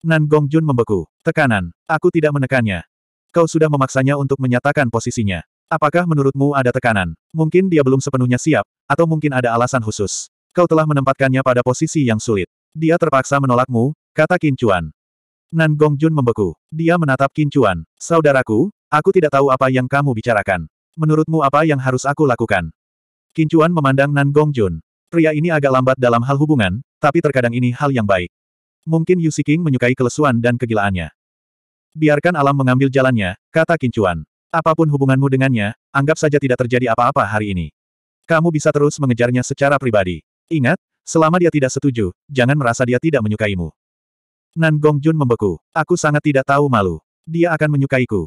Nan Jun membeku. Tekanan. Aku tidak menekannya. Kau sudah memaksanya untuk menyatakan posisinya. Apakah menurutmu ada tekanan? Mungkin dia belum sepenuhnya siap, atau mungkin ada alasan khusus. Kau telah menempatkannya pada posisi yang sulit. Dia terpaksa menolakmu, kata Kincuan. Nan Jun membeku. Dia menatap Kincuan. Saudaraku, aku tidak tahu apa yang kamu bicarakan. Menurutmu apa yang harus aku lakukan? Kincuan memandang Nan Jun. Pria ini agak lambat dalam hal hubungan, tapi terkadang ini hal yang baik. Mungkin Yu King menyukai kelesuan dan kegilaannya. Biarkan alam mengambil jalannya, kata Kincuan. Apapun hubunganmu dengannya, anggap saja tidak terjadi apa-apa hari ini. Kamu bisa terus mengejarnya secara pribadi. Ingat, selama dia tidak setuju, jangan merasa dia tidak menyukaimu. Nan Gong Jun membeku. Aku sangat tidak tahu malu. Dia akan menyukaiku.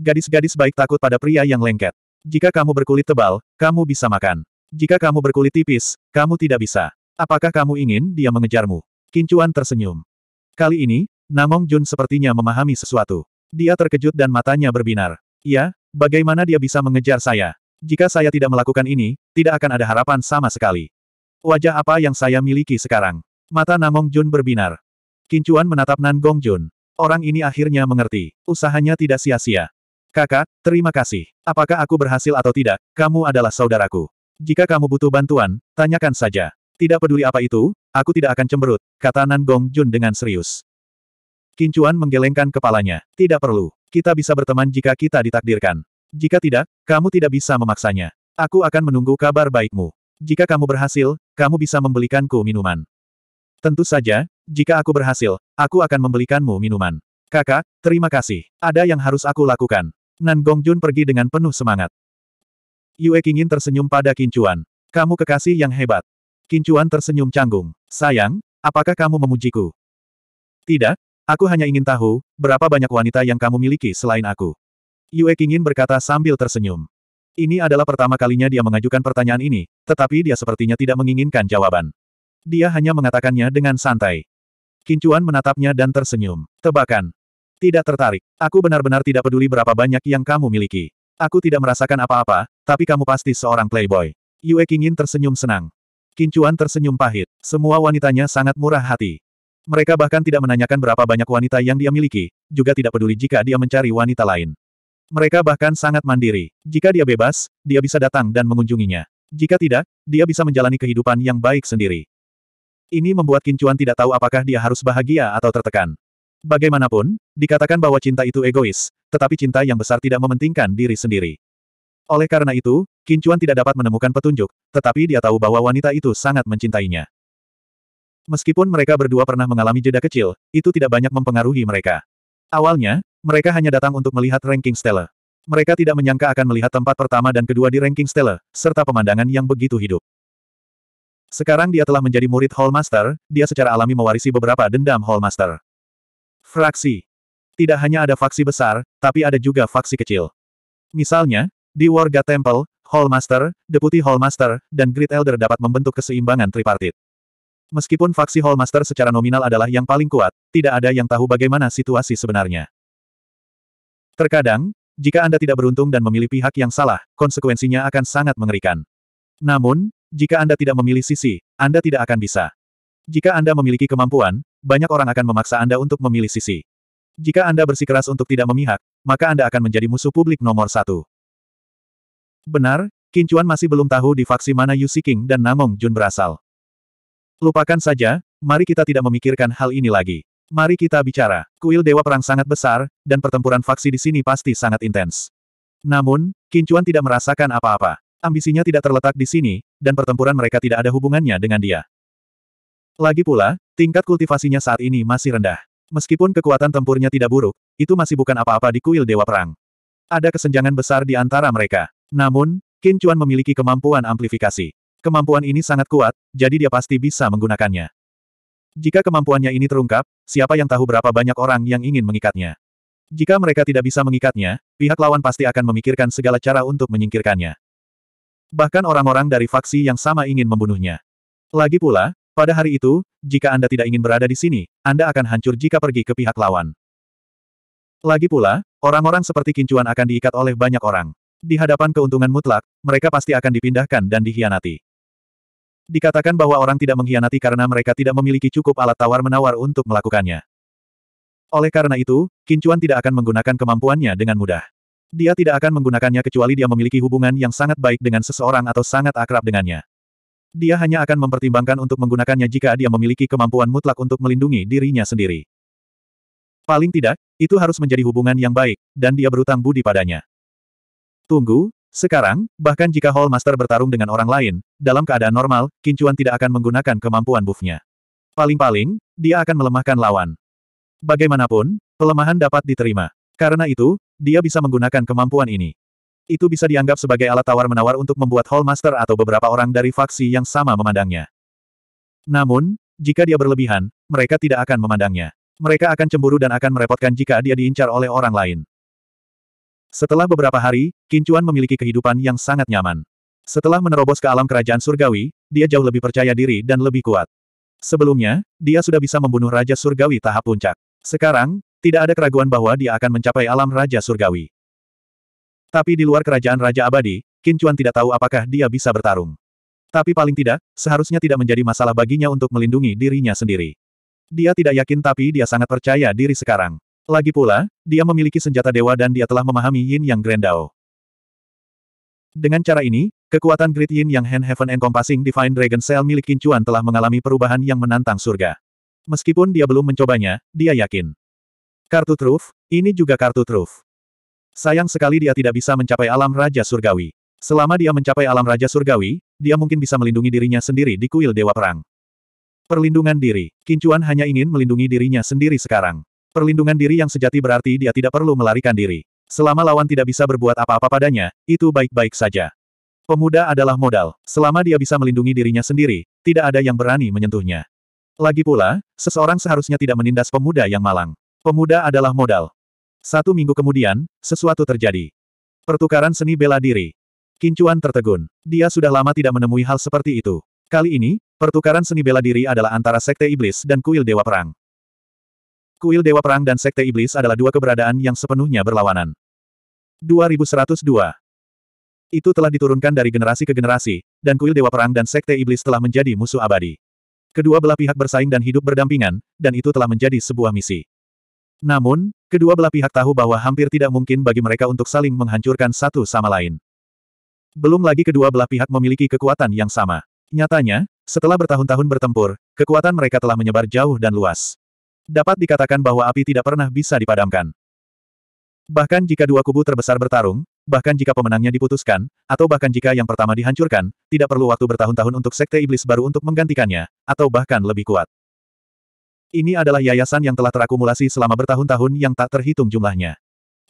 Gadis-gadis baik takut pada pria yang lengket. Jika kamu berkulit tebal, kamu bisa makan. Jika kamu berkulit tipis, kamu tidak bisa. Apakah kamu ingin dia mengejarmu? Kincuan tersenyum. Kali ini, Namong Jun sepertinya memahami sesuatu. Dia terkejut dan matanya berbinar. Ya, bagaimana dia bisa mengejar saya? Jika saya tidak melakukan ini, tidak akan ada harapan sama sekali. Wajah apa yang saya miliki sekarang? Mata Namong Jun berbinar. Kincuan menatap Nan Gong Jun. Orang ini akhirnya mengerti. Usahanya tidak sia-sia. Kakak, terima kasih. Apakah aku berhasil atau tidak, kamu adalah saudaraku. Jika kamu butuh bantuan, tanyakan saja. Tidak peduli apa itu, Aku tidak akan cemberut, kata Nan Gong Jun dengan serius. Kincuan menggelengkan kepalanya. Tidak perlu. Kita bisa berteman jika kita ditakdirkan. Jika tidak, kamu tidak bisa memaksanya. Aku akan menunggu kabar baikmu. Jika kamu berhasil, kamu bisa membelikanku minuman. Tentu saja, jika aku berhasil, aku akan membelikanmu minuman. Kakak, terima kasih. Ada yang harus aku lakukan. Nan Gong Jun pergi dengan penuh semangat. Yue Kingin tersenyum pada Kincuan. Kamu kekasih yang hebat. Kincuan tersenyum canggung. Sayang, apakah kamu memujiku? Tidak, aku hanya ingin tahu, berapa banyak wanita yang kamu miliki selain aku. Yue Qingin berkata sambil tersenyum. Ini adalah pertama kalinya dia mengajukan pertanyaan ini, tetapi dia sepertinya tidak menginginkan jawaban. Dia hanya mengatakannya dengan santai. Kincuan menatapnya dan tersenyum. Tebakan. Tidak tertarik. Aku benar-benar tidak peduli berapa banyak yang kamu miliki. Aku tidak merasakan apa-apa, tapi kamu pasti seorang playboy. Yue Qingin tersenyum senang. Kincuan tersenyum pahit. Semua wanitanya sangat murah hati. Mereka bahkan tidak menanyakan berapa banyak wanita yang dia miliki, juga tidak peduli jika dia mencari wanita lain. Mereka bahkan sangat mandiri. Jika dia bebas, dia bisa datang dan mengunjunginya. Jika tidak, dia bisa menjalani kehidupan yang baik sendiri. Ini membuat Kincuan tidak tahu apakah dia harus bahagia atau tertekan. Bagaimanapun, dikatakan bahwa cinta itu egois, tetapi cinta yang besar tidak mementingkan diri sendiri. Oleh karena itu, Kincuan tidak dapat menemukan petunjuk, tetapi dia tahu bahwa wanita itu sangat mencintainya. Meskipun mereka berdua pernah mengalami jeda kecil, itu tidak banyak mempengaruhi mereka. Awalnya, mereka hanya datang untuk melihat ranking Stella. Mereka tidak menyangka akan melihat tempat pertama dan kedua di ranking Stella, serta pemandangan yang begitu hidup. Sekarang dia telah menjadi murid Hallmaster, dia secara alami mewarisi beberapa dendam Hallmaster. Fraksi. Tidak hanya ada faksi besar, tapi ada juga faksi kecil. Misalnya, di Warga Temple, Hallmaster, Deputi Hallmaster, dan Great Elder dapat membentuk keseimbangan tripartit. Meskipun faksi Hallmaster secara nominal adalah yang paling kuat, tidak ada yang tahu bagaimana situasi sebenarnya. Terkadang, jika Anda tidak beruntung dan memilih pihak yang salah, konsekuensinya akan sangat mengerikan. Namun, jika Anda tidak memilih sisi, Anda tidak akan bisa. Jika Anda memiliki kemampuan, banyak orang akan memaksa Anda untuk memilih sisi. Jika Anda bersikeras untuk tidak memihak, maka Anda akan menjadi musuh publik nomor satu. Benar, Kincuan masih belum tahu di faksi mana Yu King dan Namong Jun berasal. Lupakan saja, mari kita tidak memikirkan hal ini lagi. Mari kita bicara. Kuil Dewa Perang sangat besar, dan pertempuran faksi di sini pasti sangat intens. Namun, Kincuan tidak merasakan apa-apa. Ambisinya tidak terletak di sini, dan pertempuran mereka tidak ada hubungannya dengan dia. Lagi pula, tingkat kultivasinya saat ini masih rendah. Meskipun kekuatan tempurnya tidak buruk, itu masih bukan apa-apa di kuil Dewa Perang. Ada kesenjangan besar di antara mereka. Namun, Kincuan memiliki kemampuan amplifikasi. Kemampuan ini sangat kuat, jadi dia pasti bisa menggunakannya. Jika kemampuannya ini terungkap, siapa yang tahu berapa banyak orang yang ingin mengikatnya. Jika mereka tidak bisa mengikatnya, pihak lawan pasti akan memikirkan segala cara untuk menyingkirkannya. Bahkan orang-orang dari faksi yang sama ingin membunuhnya. Lagi pula, pada hari itu, jika Anda tidak ingin berada di sini, Anda akan hancur jika pergi ke pihak lawan. Lagi pula, orang-orang seperti Kincuan akan diikat oleh banyak orang. Di hadapan keuntungan mutlak, mereka pasti akan dipindahkan dan dihianati. Dikatakan bahwa orang tidak mengkhianati karena mereka tidak memiliki cukup alat tawar-menawar untuk melakukannya. Oleh karena itu, Kincuan tidak akan menggunakan kemampuannya dengan mudah. Dia tidak akan menggunakannya kecuali dia memiliki hubungan yang sangat baik dengan seseorang atau sangat akrab dengannya. Dia hanya akan mempertimbangkan untuk menggunakannya jika dia memiliki kemampuan mutlak untuk melindungi dirinya sendiri. Paling tidak, itu harus menjadi hubungan yang baik, dan dia berutang budi padanya. Tunggu, sekarang, bahkan jika Hall Master bertarung dengan orang lain, dalam keadaan normal, Kincuan tidak akan menggunakan kemampuan buffnya. Paling-paling, dia akan melemahkan lawan. Bagaimanapun, pelemahan dapat diterima. Karena itu, dia bisa menggunakan kemampuan ini. Itu bisa dianggap sebagai alat tawar-menawar untuk membuat Hall Master atau beberapa orang dari faksi yang sama memandangnya. Namun, jika dia berlebihan, mereka tidak akan memandangnya. Mereka akan cemburu dan akan merepotkan jika dia diincar oleh orang lain. Setelah beberapa hari, Kincuan memiliki kehidupan yang sangat nyaman. Setelah menerobos ke alam kerajaan surgawi, dia jauh lebih percaya diri dan lebih kuat. Sebelumnya, dia sudah bisa membunuh Raja Surgawi tahap puncak. Sekarang, tidak ada keraguan bahwa dia akan mencapai alam Raja Surgawi. Tapi di luar kerajaan Raja Abadi, Kincuan tidak tahu apakah dia bisa bertarung. Tapi paling tidak, seharusnya tidak menjadi masalah baginya untuk melindungi dirinya sendiri. Dia tidak yakin tapi dia sangat percaya diri sekarang. Lagi pula, dia memiliki senjata dewa dan dia telah memahami Yin Yang Grand Dao. Dengan cara ini, kekuatan Great Yin Yang Hand Heaven Encompassing Divine Dragon Cell milik Qin Chuan telah mengalami perubahan yang menantang surga. Meskipun dia belum mencobanya, dia yakin. Kartu truf, ini juga kartu truf. Sayang sekali dia tidak bisa mencapai alam Raja Surgawi. Selama dia mencapai alam Raja Surgawi, dia mungkin bisa melindungi dirinya sendiri di kuil Dewa Perang. Perlindungan diri, Kincuan hanya ingin melindungi dirinya sendiri sekarang. Perlindungan diri yang sejati berarti dia tidak perlu melarikan diri. Selama lawan tidak bisa berbuat apa-apa padanya, itu baik-baik saja. Pemuda adalah modal. Selama dia bisa melindungi dirinya sendiri, tidak ada yang berani menyentuhnya. Lagi pula, seseorang seharusnya tidak menindas pemuda yang malang. Pemuda adalah modal. Satu minggu kemudian, sesuatu terjadi. Pertukaran seni bela diri. Kincuan tertegun. Dia sudah lama tidak menemui hal seperti itu. Kali ini, pertukaran seni bela diri adalah antara Sekte Iblis dan Kuil Dewa Perang. Kuil Dewa Perang dan Sekte Iblis adalah dua keberadaan yang sepenuhnya berlawanan. 2102 Itu telah diturunkan dari generasi ke generasi, dan Kuil Dewa Perang dan Sekte Iblis telah menjadi musuh abadi. Kedua belah pihak bersaing dan hidup berdampingan, dan itu telah menjadi sebuah misi. Namun, kedua belah pihak tahu bahwa hampir tidak mungkin bagi mereka untuk saling menghancurkan satu sama lain. Belum lagi kedua belah pihak memiliki kekuatan yang sama. Nyatanya, setelah bertahun-tahun bertempur, kekuatan mereka telah menyebar jauh dan luas. Dapat dikatakan bahwa api tidak pernah bisa dipadamkan. Bahkan jika dua kubu terbesar bertarung, bahkan jika pemenangnya diputuskan, atau bahkan jika yang pertama dihancurkan, tidak perlu waktu bertahun-tahun untuk sekte iblis baru untuk menggantikannya, atau bahkan lebih kuat. Ini adalah yayasan yang telah terakumulasi selama bertahun-tahun yang tak terhitung jumlahnya.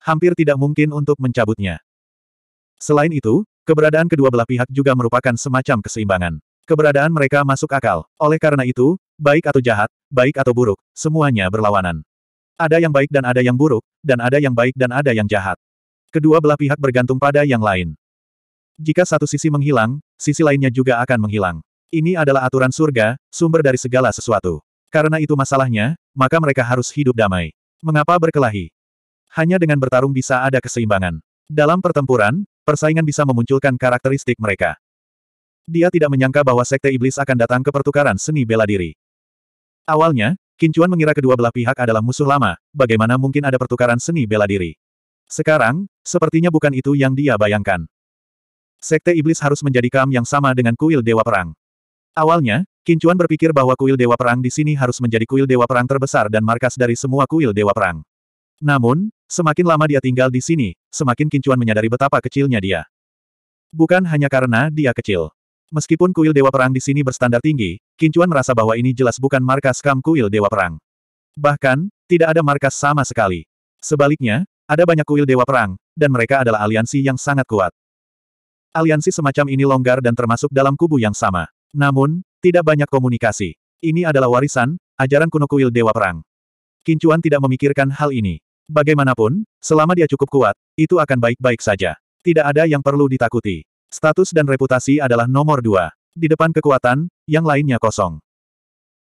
Hampir tidak mungkin untuk mencabutnya. Selain itu, keberadaan kedua belah pihak juga merupakan semacam keseimbangan. Keberadaan mereka masuk akal. Oleh karena itu, Baik atau jahat, baik atau buruk, semuanya berlawanan. Ada yang baik dan ada yang buruk, dan ada yang baik dan ada yang jahat. Kedua belah pihak bergantung pada yang lain. Jika satu sisi menghilang, sisi lainnya juga akan menghilang. Ini adalah aturan surga, sumber dari segala sesuatu. Karena itu masalahnya, maka mereka harus hidup damai. Mengapa berkelahi? Hanya dengan bertarung bisa ada keseimbangan. Dalam pertempuran, persaingan bisa memunculkan karakteristik mereka. Dia tidak menyangka bahwa Sekte Iblis akan datang ke pertukaran seni bela diri. Awalnya, Kincuan mengira kedua belah pihak adalah musuh lama, bagaimana mungkin ada pertukaran seni bela diri. Sekarang, sepertinya bukan itu yang dia bayangkan. Sekte Iblis harus menjadi kam yang sama dengan kuil Dewa Perang. Awalnya, Kincuan berpikir bahwa kuil Dewa Perang di sini harus menjadi kuil Dewa Perang terbesar dan markas dari semua kuil Dewa Perang. Namun, semakin lama dia tinggal di sini, semakin Kincuan menyadari betapa kecilnya dia. Bukan hanya karena dia kecil. Meskipun kuil Dewa Perang di sini berstandar tinggi, Kincuan merasa bahwa ini jelas bukan markas kam kuil Dewa Perang. Bahkan, tidak ada markas sama sekali. Sebaliknya, ada banyak kuil Dewa Perang, dan mereka adalah aliansi yang sangat kuat. Aliansi semacam ini longgar dan termasuk dalam kubu yang sama. Namun, tidak banyak komunikasi. Ini adalah warisan, ajaran kuno kuil Dewa Perang. Kincuan tidak memikirkan hal ini. Bagaimanapun, selama dia cukup kuat, itu akan baik-baik saja. Tidak ada yang perlu ditakuti. Status dan reputasi adalah nomor dua. Di depan kekuatan, yang lainnya kosong.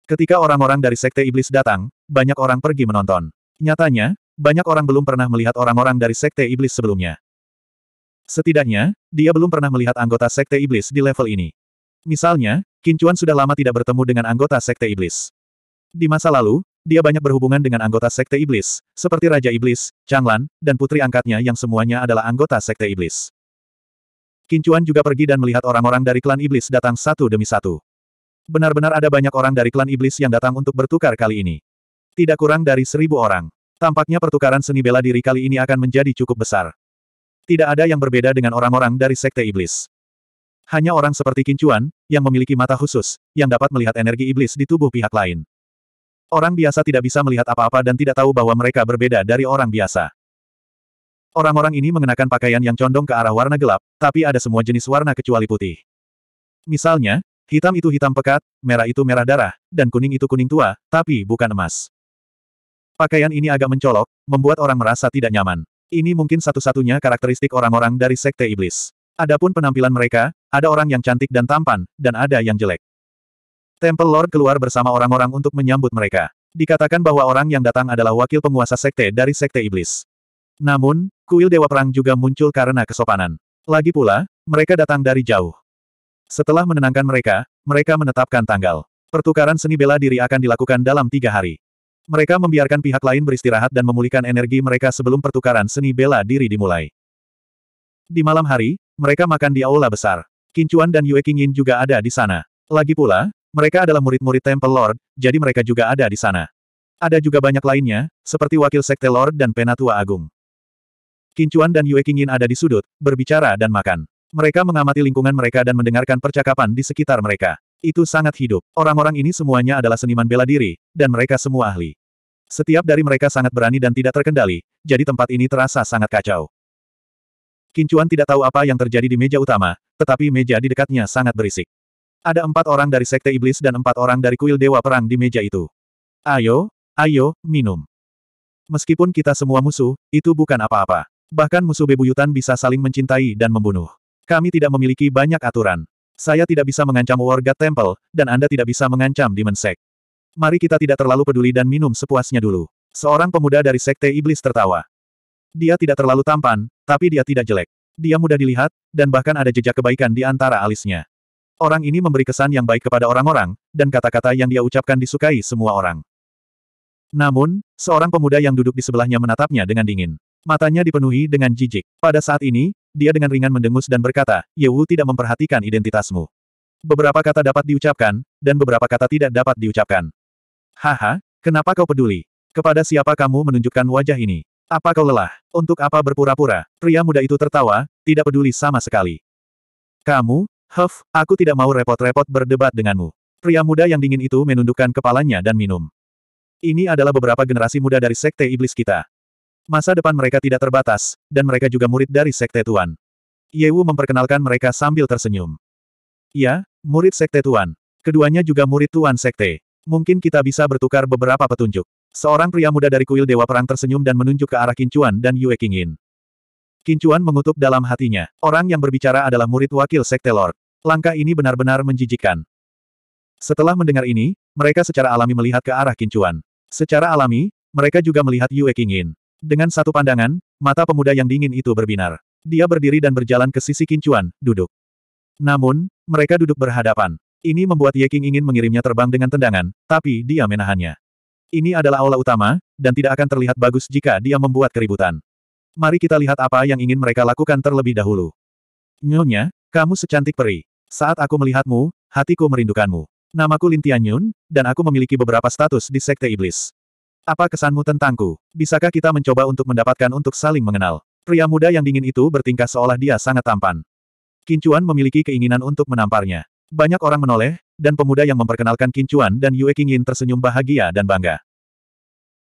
Ketika orang-orang dari Sekte Iblis datang, banyak orang pergi menonton. Nyatanya, banyak orang belum pernah melihat orang-orang dari Sekte Iblis sebelumnya. Setidaknya, dia belum pernah melihat anggota Sekte Iblis di level ini. Misalnya, Kincuan sudah lama tidak bertemu dengan anggota Sekte Iblis. Di masa lalu, dia banyak berhubungan dengan anggota Sekte Iblis, seperti Raja Iblis, Changlan, dan putri angkatnya yang semuanya adalah anggota Sekte Iblis. Kincuan juga pergi dan melihat orang-orang dari klan iblis datang satu demi satu. Benar-benar ada banyak orang dari klan iblis yang datang untuk bertukar kali ini. Tidak kurang dari seribu orang. Tampaknya pertukaran seni bela diri kali ini akan menjadi cukup besar. Tidak ada yang berbeda dengan orang-orang dari sekte iblis. Hanya orang seperti Kincuan, yang memiliki mata khusus, yang dapat melihat energi iblis di tubuh pihak lain. Orang biasa tidak bisa melihat apa-apa dan tidak tahu bahwa mereka berbeda dari orang biasa. Orang-orang ini mengenakan pakaian yang condong ke arah warna gelap, tapi ada semua jenis warna kecuali putih. Misalnya, hitam itu hitam pekat, merah itu merah darah, dan kuning itu kuning tua, tapi bukan emas. Pakaian ini agak mencolok, membuat orang merasa tidak nyaman. Ini mungkin satu-satunya karakteristik orang-orang dari Sekte Iblis. Adapun penampilan mereka, ada orang yang cantik dan tampan, dan ada yang jelek. Temple Lord keluar bersama orang-orang untuk menyambut mereka. Dikatakan bahwa orang yang datang adalah wakil penguasa Sekte dari Sekte Iblis. Namun, Kuil Dewa Perang juga muncul karena kesopanan. Lagi pula, mereka datang dari jauh. Setelah menenangkan mereka, mereka menetapkan tanggal. Pertukaran seni bela diri akan dilakukan dalam tiga hari. Mereka membiarkan pihak lain beristirahat dan memulihkan energi mereka sebelum pertukaran seni bela diri dimulai. Di malam hari, mereka makan di aula besar. Kincuan dan Yue Qingyin juga ada di sana. Lagi pula, mereka adalah murid-murid Temple Lord, jadi mereka juga ada di sana. Ada juga banyak lainnya, seperti wakil Sekte Lord dan Penatua Agung. Kincuan dan Yue Qingyin ada di sudut, berbicara dan makan. Mereka mengamati lingkungan mereka dan mendengarkan percakapan di sekitar mereka. Itu sangat hidup. Orang-orang ini semuanya adalah seniman bela diri, dan mereka semua ahli. Setiap dari mereka sangat berani dan tidak terkendali, jadi tempat ini terasa sangat kacau. Kincuan tidak tahu apa yang terjadi di meja utama, tetapi meja di dekatnya sangat berisik. Ada empat orang dari Sekte Iblis dan empat orang dari kuil Dewa Perang di meja itu. Ayo, ayo, minum. Meskipun kita semua musuh, itu bukan apa-apa. Bahkan musuh bebuyutan bisa saling mencintai dan membunuh. Kami tidak memiliki banyak aturan. Saya tidak bisa mengancam warga Temple, dan Anda tidak bisa mengancam Demon Sek. Mari kita tidak terlalu peduli dan minum sepuasnya dulu. Seorang pemuda dari Sekte Iblis tertawa. Dia tidak terlalu tampan, tapi dia tidak jelek. Dia mudah dilihat, dan bahkan ada jejak kebaikan di antara alisnya. Orang ini memberi kesan yang baik kepada orang-orang, dan kata-kata yang dia ucapkan disukai semua orang. Namun, seorang pemuda yang duduk di sebelahnya menatapnya dengan dingin. Matanya dipenuhi dengan jijik. Pada saat ini, dia dengan ringan mendengus dan berkata, Yewu tidak memperhatikan identitasmu. Beberapa kata dapat diucapkan, dan beberapa kata tidak dapat diucapkan. Haha, kenapa kau peduli? Kepada siapa kamu menunjukkan wajah ini? Apa kau lelah? Untuk apa berpura-pura? Pria muda itu tertawa, tidak peduli sama sekali. Kamu, Huff, aku tidak mau repot-repot berdebat denganmu. Pria muda yang dingin itu menundukkan kepalanya dan minum. Ini adalah beberapa generasi muda dari sekte iblis kita. Masa depan mereka tidak terbatas, dan mereka juga murid dari Sekte Tuan. Yewu memperkenalkan mereka sambil tersenyum. Ya, murid Sekte Tuan. Keduanya juga murid Tuan Sekte. Mungkin kita bisa bertukar beberapa petunjuk. Seorang pria muda dari kuil Dewa Perang tersenyum dan menunjuk ke arah Kincuan dan Yue Qingyin. Kincuan mengutuk dalam hatinya. Orang yang berbicara adalah murid wakil Sekte Lord. Langkah ini benar-benar menjijikkan. Setelah mendengar ini, mereka secara alami melihat ke arah Kincuan. Secara alami, mereka juga melihat Yue Qingyin. Dengan satu pandangan, mata pemuda yang dingin itu berbinar. Dia berdiri dan berjalan ke sisi Kincuan, duduk. Namun, mereka duduk berhadapan. Ini membuat Ye King ingin mengirimnya terbang dengan tendangan, tapi dia menahannya. Ini adalah aula utama, dan tidak akan terlihat bagus jika dia membuat keributan. Mari kita lihat apa yang ingin mereka lakukan terlebih dahulu. Nyonya, kamu secantik peri. Saat aku melihatmu, hatiku merindukanmu. Namaku Lintian Yun, dan aku memiliki beberapa status di Sekte Iblis. Apa kesanmu tentangku? Bisakah kita mencoba untuk mendapatkan untuk saling mengenal? Pria muda yang dingin itu bertingkah seolah dia sangat tampan. Kincuan memiliki keinginan untuk menamparnya. Banyak orang menoleh, dan pemuda yang memperkenalkan Kincuan dan Yue Qingyin tersenyum bahagia dan bangga.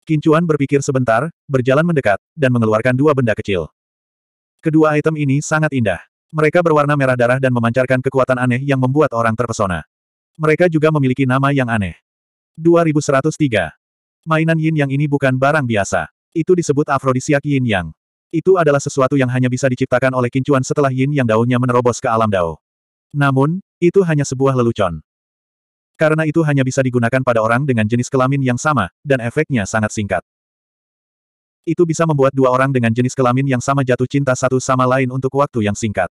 Kincuan berpikir sebentar, berjalan mendekat, dan mengeluarkan dua benda kecil. Kedua item ini sangat indah. Mereka berwarna merah darah dan memancarkan kekuatan aneh yang membuat orang terpesona. Mereka juga memiliki nama yang aneh. 2103. Mainan yin yang ini bukan barang biasa. Itu disebut afrodisiak yin yang. Itu adalah sesuatu yang hanya bisa diciptakan oleh kincuan setelah yin yang daunnya menerobos ke alam dao. Namun, itu hanya sebuah lelucon. Karena itu hanya bisa digunakan pada orang dengan jenis kelamin yang sama, dan efeknya sangat singkat. Itu bisa membuat dua orang dengan jenis kelamin yang sama jatuh cinta satu sama lain untuk waktu yang singkat.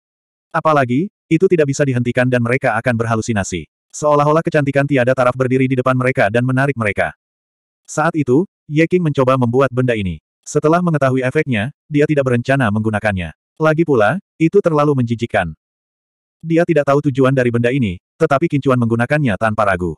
Apalagi, itu tidak bisa dihentikan dan mereka akan berhalusinasi. Seolah-olah kecantikan tiada taraf berdiri di depan mereka dan menarik mereka. Saat itu, Ye King mencoba membuat benda ini. Setelah mengetahui efeknya, dia tidak berencana menggunakannya. Lagi pula, itu terlalu menjijikkan. Dia tidak tahu tujuan dari benda ini, tetapi Kincuan menggunakannya tanpa ragu.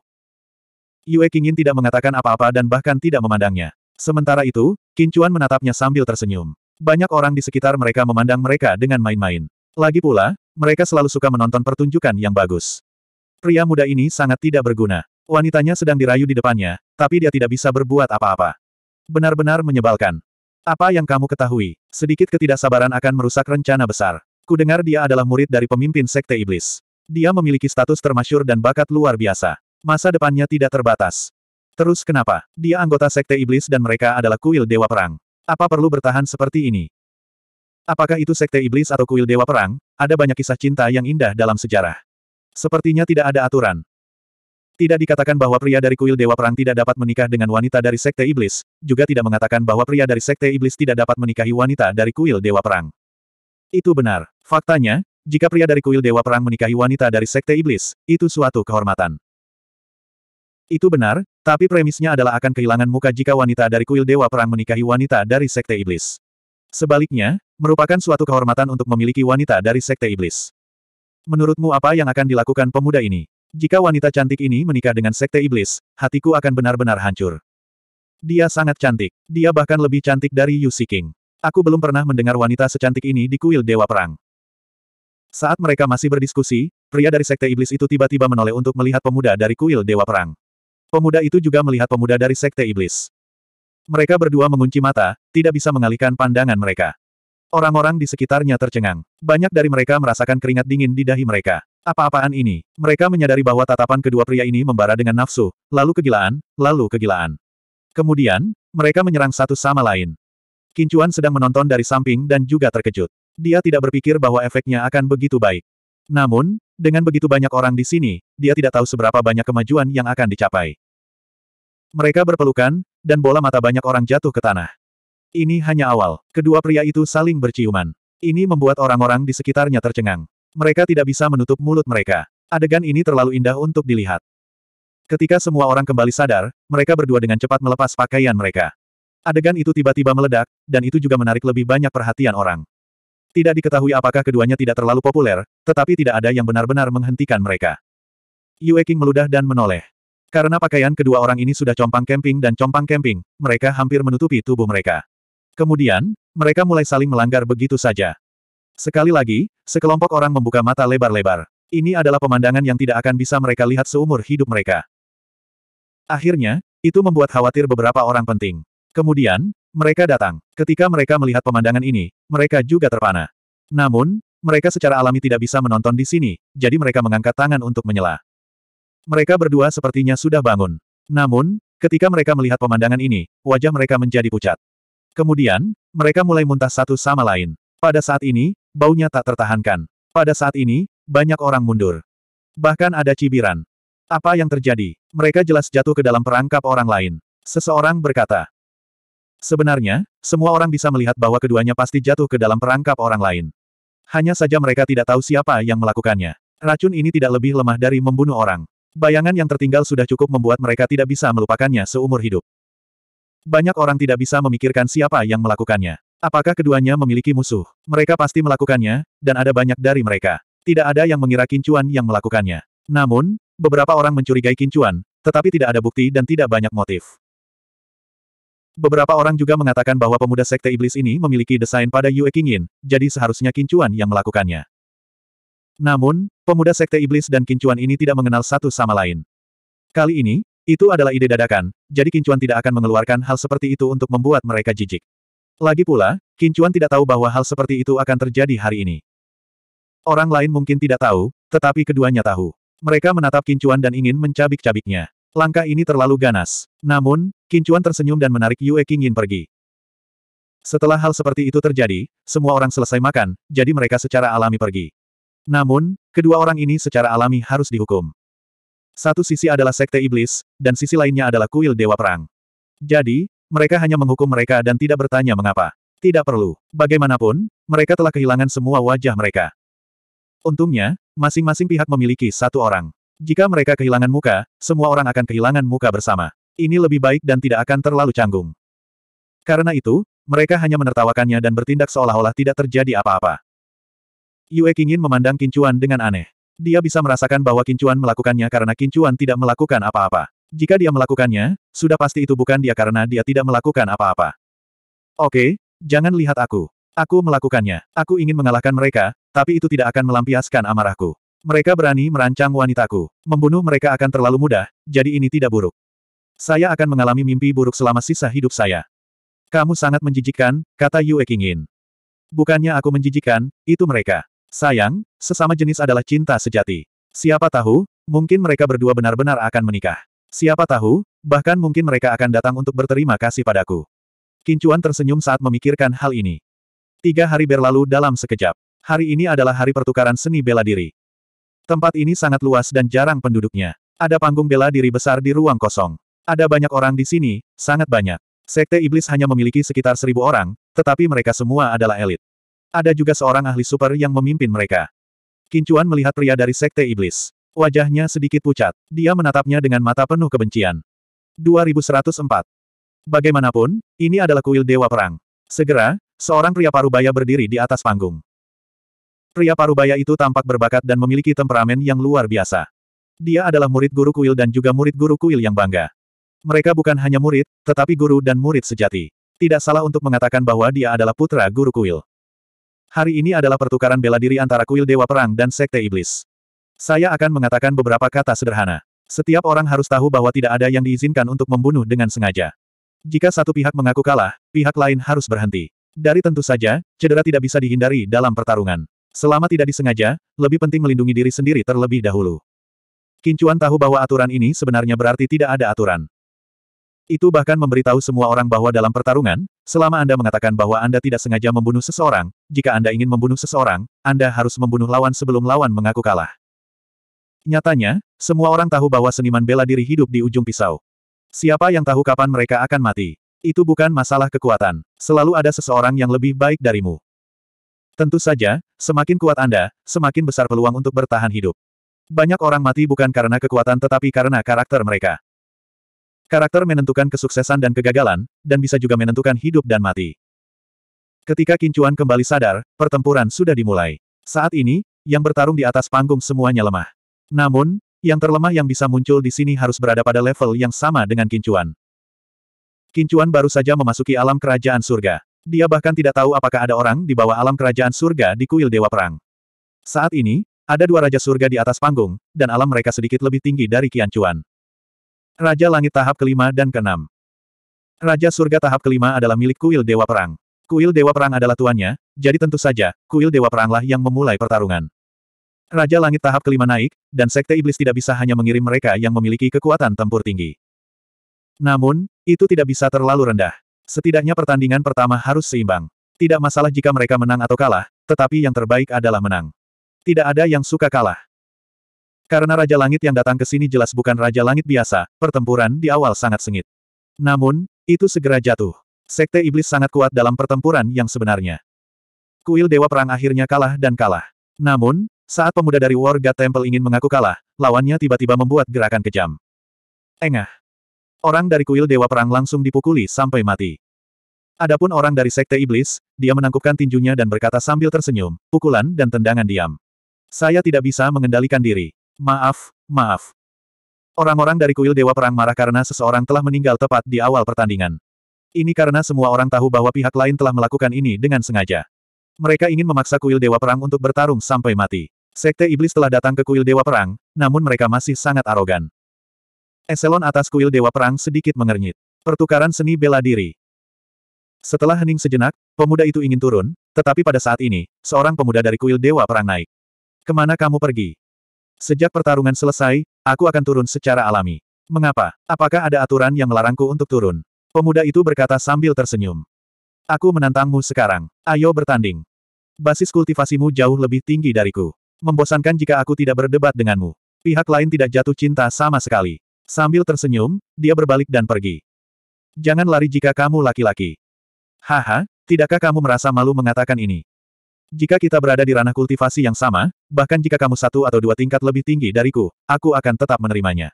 Yue Kingin tidak mengatakan apa-apa dan bahkan tidak memandangnya. Sementara itu, Kincuan menatapnya sambil tersenyum. Banyak orang di sekitar mereka memandang mereka dengan main-main. Lagi pula, mereka selalu suka menonton pertunjukan yang bagus. Pria muda ini sangat tidak berguna. Wanitanya sedang dirayu di depannya, tapi dia tidak bisa berbuat apa-apa. Benar-benar menyebalkan. Apa yang kamu ketahui? Sedikit ketidaksabaran akan merusak rencana besar. Kudengar dia adalah murid dari pemimpin Sekte Iblis. Dia memiliki status termasyur dan bakat luar biasa. Masa depannya tidak terbatas. Terus kenapa? Dia anggota Sekte Iblis dan mereka adalah kuil Dewa Perang. Apa perlu bertahan seperti ini? Apakah itu Sekte Iblis atau kuil Dewa Perang? Ada banyak kisah cinta yang indah dalam sejarah. Sepertinya tidak ada aturan. Tidak dikatakan bahwa pria dari kuil Dewa Perang tidak dapat menikah dengan wanita dari Sekte Iblis, juga tidak mengatakan bahwa pria dari Sekte Iblis tidak dapat menikahi wanita dari kuil Dewa Perang. Itu benar. Faktanya, jika pria dari kuil Dewa Perang menikahi wanita dari Sekte Iblis, itu suatu kehormatan. Itu benar, tapi premisnya adalah akan kehilangan muka jika wanita dari kuil Dewa Perang menikahi wanita dari Sekte Iblis. Sebaliknya, merupakan suatu kehormatan untuk memiliki wanita dari Sekte Iblis. Menurutmu apa yang akan dilakukan pemuda ini? Jika wanita cantik ini menikah dengan sekte iblis, hatiku akan benar-benar hancur. Dia sangat cantik. Dia bahkan lebih cantik dari Yu Siking. Aku belum pernah mendengar wanita secantik ini di kuil Dewa Perang. Saat mereka masih berdiskusi, pria dari sekte iblis itu tiba-tiba menoleh untuk melihat pemuda dari kuil Dewa Perang. Pemuda itu juga melihat pemuda dari sekte iblis. Mereka berdua mengunci mata, tidak bisa mengalihkan pandangan mereka. Orang-orang di sekitarnya tercengang. Banyak dari mereka merasakan keringat dingin di dahi mereka. Apa-apaan ini? Mereka menyadari bahwa tatapan kedua pria ini membara dengan nafsu, lalu kegilaan, lalu kegilaan. Kemudian, mereka menyerang satu sama lain. Kincuan sedang menonton dari samping dan juga terkejut. Dia tidak berpikir bahwa efeknya akan begitu baik. Namun, dengan begitu banyak orang di sini, dia tidak tahu seberapa banyak kemajuan yang akan dicapai. Mereka berpelukan, dan bola mata banyak orang jatuh ke tanah. Ini hanya awal. Kedua pria itu saling berciuman. Ini membuat orang-orang di sekitarnya tercengang. Mereka tidak bisa menutup mulut mereka. Adegan ini terlalu indah untuk dilihat. Ketika semua orang kembali sadar, mereka berdua dengan cepat melepas pakaian mereka. Adegan itu tiba-tiba meledak, dan itu juga menarik lebih banyak perhatian orang. Tidak diketahui apakah keduanya tidak terlalu populer, tetapi tidak ada yang benar-benar menghentikan mereka. Yue King meludah dan menoleh. Karena pakaian kedua orang ini sudah compang camping dan compang camping, mereka hampir menutupi tubuh mereka. Kemudian, mereka mulai saling melanggar begitu saja. Sekali lagi, sekelompok orang membuka mata lebar-lebar. Ini adalah pemandangan yang tidak akan bisa mereka lihat seumur hidup mereka. Akhirnya, itu membuat khawatir beberapa orang penting. Kemudian, mereka datang. Ketika mereka melihat pemandangan ini, mereka juga terpana. Namun, mereka secara alami tidak bisa menonton di sini, jadi mereka mengangkat tangan untuk menyela. Mereka berdua sepertinya sudah bangun. Namun, ketika mereka melihat pemandangan ini, wajah mereka menjadi pucat. Kemudian, mereka mulai muntah satu sama lain. Pada saat ini, baunya tak tertahankan. Pada saat ini, banyak orang mundur. Bahkan ada cibiran. Apa yang terjadi? Mereka jelas jatuh ke dalam perangkap orang lain. Seseorang berkata. Sebenarnya, semua orang bisa melihat bahwa keduanya pasti jatuh ke dalam perangkap orang lain. Hanya saja mereka tidak tahu siapa yang melakukannya. Racun ini tidak lebih lemah dari membunuh orang. Bayangan yang tertinggal sudah cukup membuat mereka tidak bisa melupakannya seumur hidup. Banyak orang tidak bisa memikirkan siapa yang melakukannya. Apakah keduanya memiliki musuh? Mereka pasti melakukannya, dan ada banyak dari mereka. Tidak ada yang mengira Kincuan yang melakukannya. Namun, beberapa orang mencurigai Kincuan, tetapi tidak ada bukti dan tidak banyak motif. Beberapa orang juga mengatakan bahwa pemuda sekte iblis ini memiliki desain pada Yue Qingyin, jadi seharusnya Kincuan yang melakukannya. Namun, pemuda sekte iblis dan Kincuan ini tidak mengenal satu sama lain. Kali ini, itu adalah ide dadakan, jadi Kincuan tidak akan mengeluarkan hal seperti itu untuk membuat mereka jijik. Lagi pula, Kincuan tidak tahu bahwa hal seperti itu akan terjadi hari ini. Orang lain mungkin tidak tahu, tetapi keduanya tahu. Mereka menatap Kincuan dan ingin mencabik-cabiknya. Langkah ini terlalu ganas. Namun, Kincuan tersenyum dan menarik Yue Qingyin pergi. Setelah hal seperti itu terjadi, semua orang selesai makan, jadi mereka secara alami pergi. Namun, kedua orang ini secara alami harus dihukum. Satu sisi adalah sekte iblis, dan sisi lainnya adalah kuil dewa perang. Jadi, mereka hanya menghukum mereka dan tidak bertanya mengapa. Tidak perlu. Bagaimanapun, mereka telah kehilangan semua wajah mereka. Untungnya, masing-masing pihak memiliki satu orang. Jika mereka kehilangan muka, semua orang akan kehilangan muka bersama. Ini lebih baik dan tidak akan terlalu canggung. Karena itu, mereka hanya menertawakannya dan bertindak seolah-olah tidak terjadi apa-apa. Yue Kingin memandang Kincuan dengan aneh. Dia bisa merasakan bahwa Kincuan melakukannya karena Kincuan tidak melakukan apa-apa. Jika dia melakukannya, sudah pasti itu bukan dia karena dia tidak melakukan apa-apa. Oke, jangan lihat aku. Aku melakukannya. Aku ingin mengalahkan mereka, tapi itu tidak akan melampiaskan amarahku. Mereka berani merancang wanitaku. Membunuh mereka akan terlalu mudah, jadi ini tidak buruk. Saya akan mengalami mimpi buruk selama sisa hidup saya. Kamu sangat menjijikkan, kata Yue Qingyin. Bukannya aku menjijikkan, itu mereka. Sayang, sesama jenis adalah cinta sejati. Siapa tahu, mungkin mereka berdua benar-benar akan menikah. Siapa tahu, bahkan mungkin mereka akan datang untuk berterima kasih padaku. Kincuan tersenyum saat memikirkan hal ini. Tiga hari berlalu dalam sekejap. Hari ini adalah hari pertukaran seni bela diri. Tempat ini sangat luas dan jarang penduduknya. Ada panggung bela diri besar di ruang kosong. Ada banyak orang di sini, sangat banyak. Sekte Iblis hanya memiliki sekitar seribu orang, tetapi mereka semua adalah elit. Ada juga seorang ahli super yang memimpin mereka. Kincuan melihat pria dari Sekte Iblis. Wajahnya sedikit pucat. Dia menatapnya dengan mata penuh kebencian. 2104. Bagaimanapun, ini adalah kuil Dewa Perang. Segera, seorang pria parubaya berdiri di atas panggung. Pria parubaya itu tampak berbakat dan memiliki temperamen yang luar biasa. Dia adalah murid guru kuil dan juga murid guru kuil yang bangga. Mereka bukan hanya murid, tetapi guru dan murid sejati. Tidak salah untuk mengatakan bahwa dia adalah putra guru kuil. Hari ini adalah pertukaran bela diri antara kuil Dewa Perang dan Sekte Iblis. Saya akan mengatakan beberapa kata sederhana. Setiap orang harus tahu bahwa tidak ada yang diizinkan untuk membunuh dengan sengaja. Jika satu pihak mengaku kalah, pihak lain harus berhenti. Dari tentu saja, cedera tidak bisa dihindari dalam pertarungan. Selama tidak disengaja, lebih penting melindungi diri sendiri terlebih dahulu. Kincuan tahu bahwa aturan ini sebenarnya berarti tidak ada aturan. Itu bahkan memberitahu semua orang bahwa dalam pertarungan, selama Anda mengatakan bahwa Anda tidak sengaja membunuh seseorang, jika Anda ingin membunuh seseorang, Anda harus membunuh lawan sebelum lawan mengaku kalah. Nyatanya, semua orang tahu bahwa seniman bela diri hidup di ujung pisau. Siapa yang tahu kapan mereka akan mati? Itu bukan masalah kekuatan. Selalu ada seseorang yang lebih baik darimu. Tentu saja, semakin kuat Anda, semakin besar peluang untuk bertahan hidup. Banyak orang mati bukan karena kekuatan tetapi karena karakter mereka. Karakter menentukan kesuksesan dan kegagalan, dan bisa juga menentukan hidup dan mati. Ketika Kincuan kembali sadar, pertempuran sudah dimulai. Saat ini, yang bertarung di atas panggung semuanya lemah. Namun, yang terlemah yang bisa muncul di sini harus berada pada level yang sama dengan Kincuan. Kincuan baru saja memasuki alam kerajaan surga. Dia bahkan tidak tahu apakah ada orang di bawah alam kerajaan surga di kuil Dewa Perang. Saat ini, ada dua Raja Surga di atas panggung, dan alam mereka sedikit lebih tinggi dari Kiancuan. Raja Langit tahap kelima dan keenam. Raja Surga tahap kelima adalah milik kuil Dewa Perang. Kuil Dewa Perang adalah tuannya, jadi tentu saja, kuil Dewa Peranglah yang memulai pertarungan. Raja Langit tahap kelima naik, dan Sekte Iblis tidak bisa hanya mengirim mereka yang memiliki kekuatan tempur tinggi. Namun, itu tidak bisa terlalu rendah. Setidaknya pertandingan pertama harus seimbang. Tidak masalah jika mereka menang atau kalah, tetapi yang terbaik adalah menang. Tidak ada yang suka kalah. Karena Raja Langit yang datang ke sini jelas bukan Raja Langit biasa, pertempuran di awal sangat sengit. Namun, itu segera jatuh. Sekte Iblis sangat kuat dalam pertempuran yang sebenarnya. Kuil Dewa Perang akhirnya kalah dan kalah. Namun, saat pemuda dari War God Temple ingin mengaku kalah, lawannya tiba-tiba membuat gerakan kejam. Engah. Orang dari kuil Dewa Perang langsung dipukuli sampai mati. Adapun orang dari Sekte Iblis, dia menangkupkan tinjunya dan berkata sambil tersenyum, pukulan dan tendangan diam. Saya tidak bisa mengendalikan diri. Maaf, maaf. Orang-orang dari kuil Dewa Perang marah karena seseorang telah meninggal tepat di awal pertandingan. Ini karena semua orang tahu bahwa pihak lain telah melakukan ini dengan sengaja. Mereka ingin memaksa kuil Dewa Perang untuk bertarung sampai mati. Sekte Iblis telah datang ke kuil Dewa Perang, namun mereka masih sangat arogan. Eselon atas kuil Dewa Perang sedikit mengernyit. Pertukaran seni bela diri. Setelah hening sejenak, pemuda itu ingin turun, tetapi pada saat ini, seorang pemuda dari kuil Dewa Perang naik. Kemana kamu pergi? Sejak pertarungan selesai, aku akan turun secara alami. Mengapa? Apakah ada aturan yang melarangku untuk turun? Pemuda itu berkata sambil tersenyum. Aku menantangmu sekarang. Ayo bertanding. Basis kultivasimu jauh lebih tinggi dariku. Membosankan jika aku tidak berdebat denganmu. Pihak lain tidak jatuh cinta sama sekali. Sambil tersenyum, dia berbalik dan pergi. Jangan lari jika kamu laki-laki. Haha, tidakkah kamu merasa malu mengatakan ini? Jika kita berada di ranah kultivasi yang sama, bahkan jika kamu satu atau dua tingkat lebih tinggi dariku, aku akan tetap menerimanya.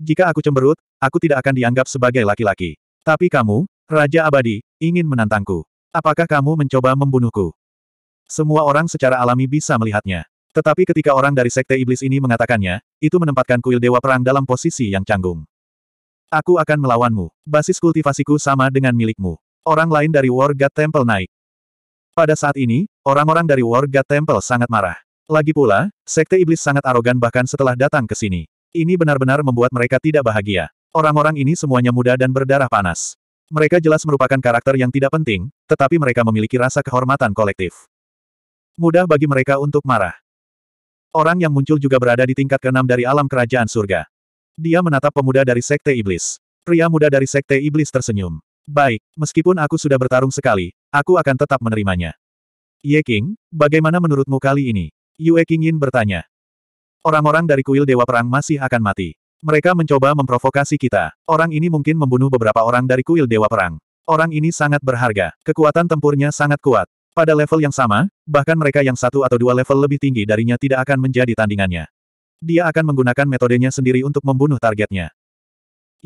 Jika aku cemberut, aku tidak akan dianggap sebagai laki-laki. Tapi kamu, Raja Abadi, ingin menantangku. Apakah kamu mencoba membunuhku? Semua orang secara alami bisa melihatnya. Tetapi ketika orang dari Sekte Iblis ini mengatakannya, itu menempatkan kuil Dewa Perang dalam posisi yang canggung. Aku akan melawanmu. Basis kultivasiku sama dengan milikmu. Orang lain dari War God Temple naik. Pada saat ini, orang-orang dari War God Temple sangat marah. Lagi pula, Sekte Iblis sangat arogan bahkan setelah datang ke sini. Ini benar-benar membuat mereka tidak bahagia. Orang-orang ini semuanya muda dan berdarah panas. Mereka jelas merupakan karakter yang tidak penting, tetapi mereka memiliki rasa kehormatan kolektif. Mudah bagi mereka untuk marah. Orang yang muncul juga berada di tingkat keenam dari alam kerajaan surga. Dia menatap pemuda dari Sekte Iblis. Pria muda dari Sekte Iblis tersenyum. Baik, meskipun aku sudah bertarung sekali, aku akan tetap menerimanya. Ye King, bagaimana menurutmu kali ini? Yue Qingyin bertanya. Orang-orang dari kuil Dewa Perang masih akan mati. Mereka mencoba memprovokasi kita. Orang ini mungkin membunuh beberapa orang dari kuil Dewa Perang. Orang ini sangat berharga. Kekuatan tempurnya sangat kuat. Pada level yang sama, bahkan mereka yang satu atau dua level lebih tinggi darinya tidak akan menjadi tandingannya. Dia akan menggunakan metodenya sendiri untuk membunuh targetnya.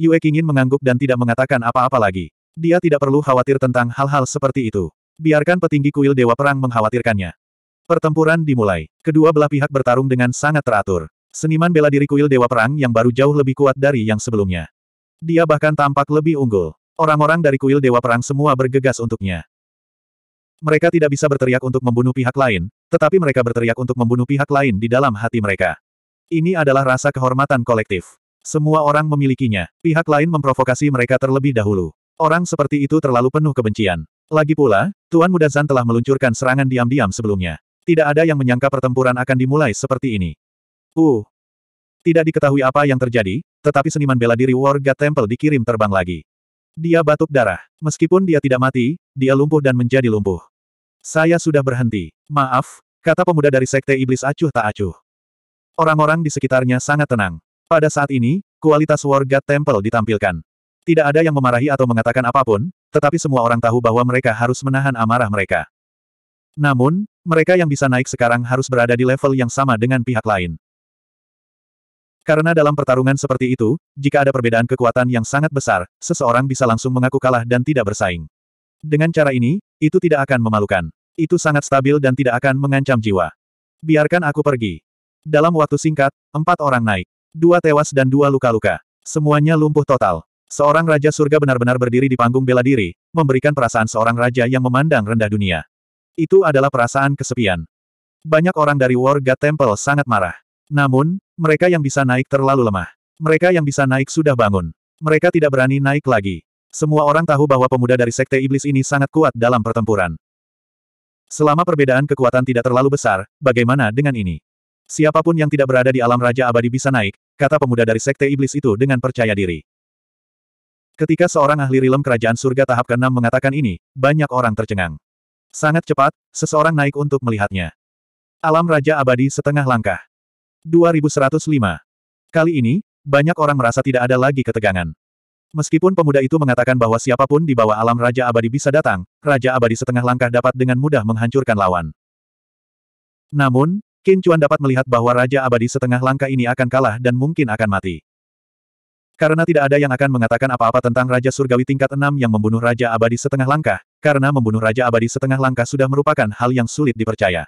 Yue ingin mengangguk dan tidak mengatakan apa-apa lagi. Dia tidak perlu khawatir tentang hal-hal seperti itu. Biarkan petinggi kuil Dewa Perang mengkhawatirkannya. Pertempuran dimulai. Kedua belah pihak bertarung dengan sangat teratur. Seniman bela diri kuil Dewa Perang yang baru jauh lebih kuat dari yang sebelumnya. Dia bahkan tampak lebih unggul. Orang-orang dari kuil Dewa Perang semua bergegas untuknya. Mereka tidak bisa berteriak untuk membunuh pihak lain, tetapi mereka berteriak untuk membunuh pihak lain di dalam hati mereka. Ini adalah rasa kehormatan kolektif. Semua orang memilikinya, pihak lain memprovokasi mereka terlebih dahulu. Orang seperti itu terlalu penuh kebencian. Lagi pula, Tuan Muda Zan telah meluncurkan serangan diam-diam sebelumnya. Tidak ada yang menyangka pertempuran akan dimulai seperti ini. Uh. Tidak diketahui apa yang terjadi, tetapi seniman bela diri warga Temple dikirim terbang lagi. Dia batuk darah. Meskipun dia tidak mati, dia lumpuh dan menjadi lumpuh. Saya sudah berhenti. Maaf, kata pemuda dari Sekte Iblis Acuh tak acuh. Orang-orang di sekitarnya sangat tenang. Pada saat ini, kualitas warga tempel Temple ditampilkan. Tidak ada yang memarahi atau mengatakan apapun, tetapi semua orang tahu bahwa mereka harus menahan amarah mereka. Namun, mereka yang bisa naik sekarang harus berada di level yang sama dengan pihak lain. Karena dalam pertarungan seperti itu, jika ada perbedaan kekuatan yang sangat besar, seseorang bisa langsung mengaku kalah dan tidak bersaing. Dengan cara ini, itu tidak akan memalukan. Itu sangat stabil dan tidak akan mengancam jiwa. Biarkan aku pergi. Dalam waktu singkat, empat orang naik. Dua tewas dan dua luka-luka. Semuanya lumpuh total. Seorang Raja Surga benar-benar berdiri di panggung bela diri, memberikan perasaan seorang Raja yang memandang rendah dunia. Itu adalah perasaan kesepian. Banyak orang dari War God Temple sangat marah. Namun, mereka yang bisa naik terlalu lemah. Mereka yang bisa naik sudah bangun. Mereka tidak berani naik lagi. Semua orang tahu bahwa pemuda dari Sekte Iblis ini sangat kuat dalam pertempuran. Selama perbedaan kekuatan tidak terlalu besar, bagaimana dengan ini? Siapapun yang tidak berada di alam Raja Abadi bisa naik, kata pemuda dari Sekte Iblis itu dengan percaya diri. Ketika seorang ahli rilem kerajaan surga tahap ke-6 mengatakan ini, banyak orang tercengang. Sangat cepat, seseorang naik untuk melihatnya. Alam Raja Abadi setengah langkah. 2105. Kali ini, banyak orang merasa tidak ada lagi ketegangan. Meskipun pemuda itu mengatakan bahwa siapapun di bawah alam Raja Abadi bisa datang, Raja Abadi setengah langkah dapat dengan mudah menghancurkan lawan. Namun, Qin Chuan dapat melihat bahwa Raja Abadi setengah langkah ini akan kalah dan mungkin akan mati. Karena tidak ada yang akan mengatakan apa-apa tentang Raja Surgawi tingkat 6 yang membunuh Raja Abadi setengah langkah, karena membunuh Raja Abadi setengah langkah sudah merupakan hal yang sulit dipercaya.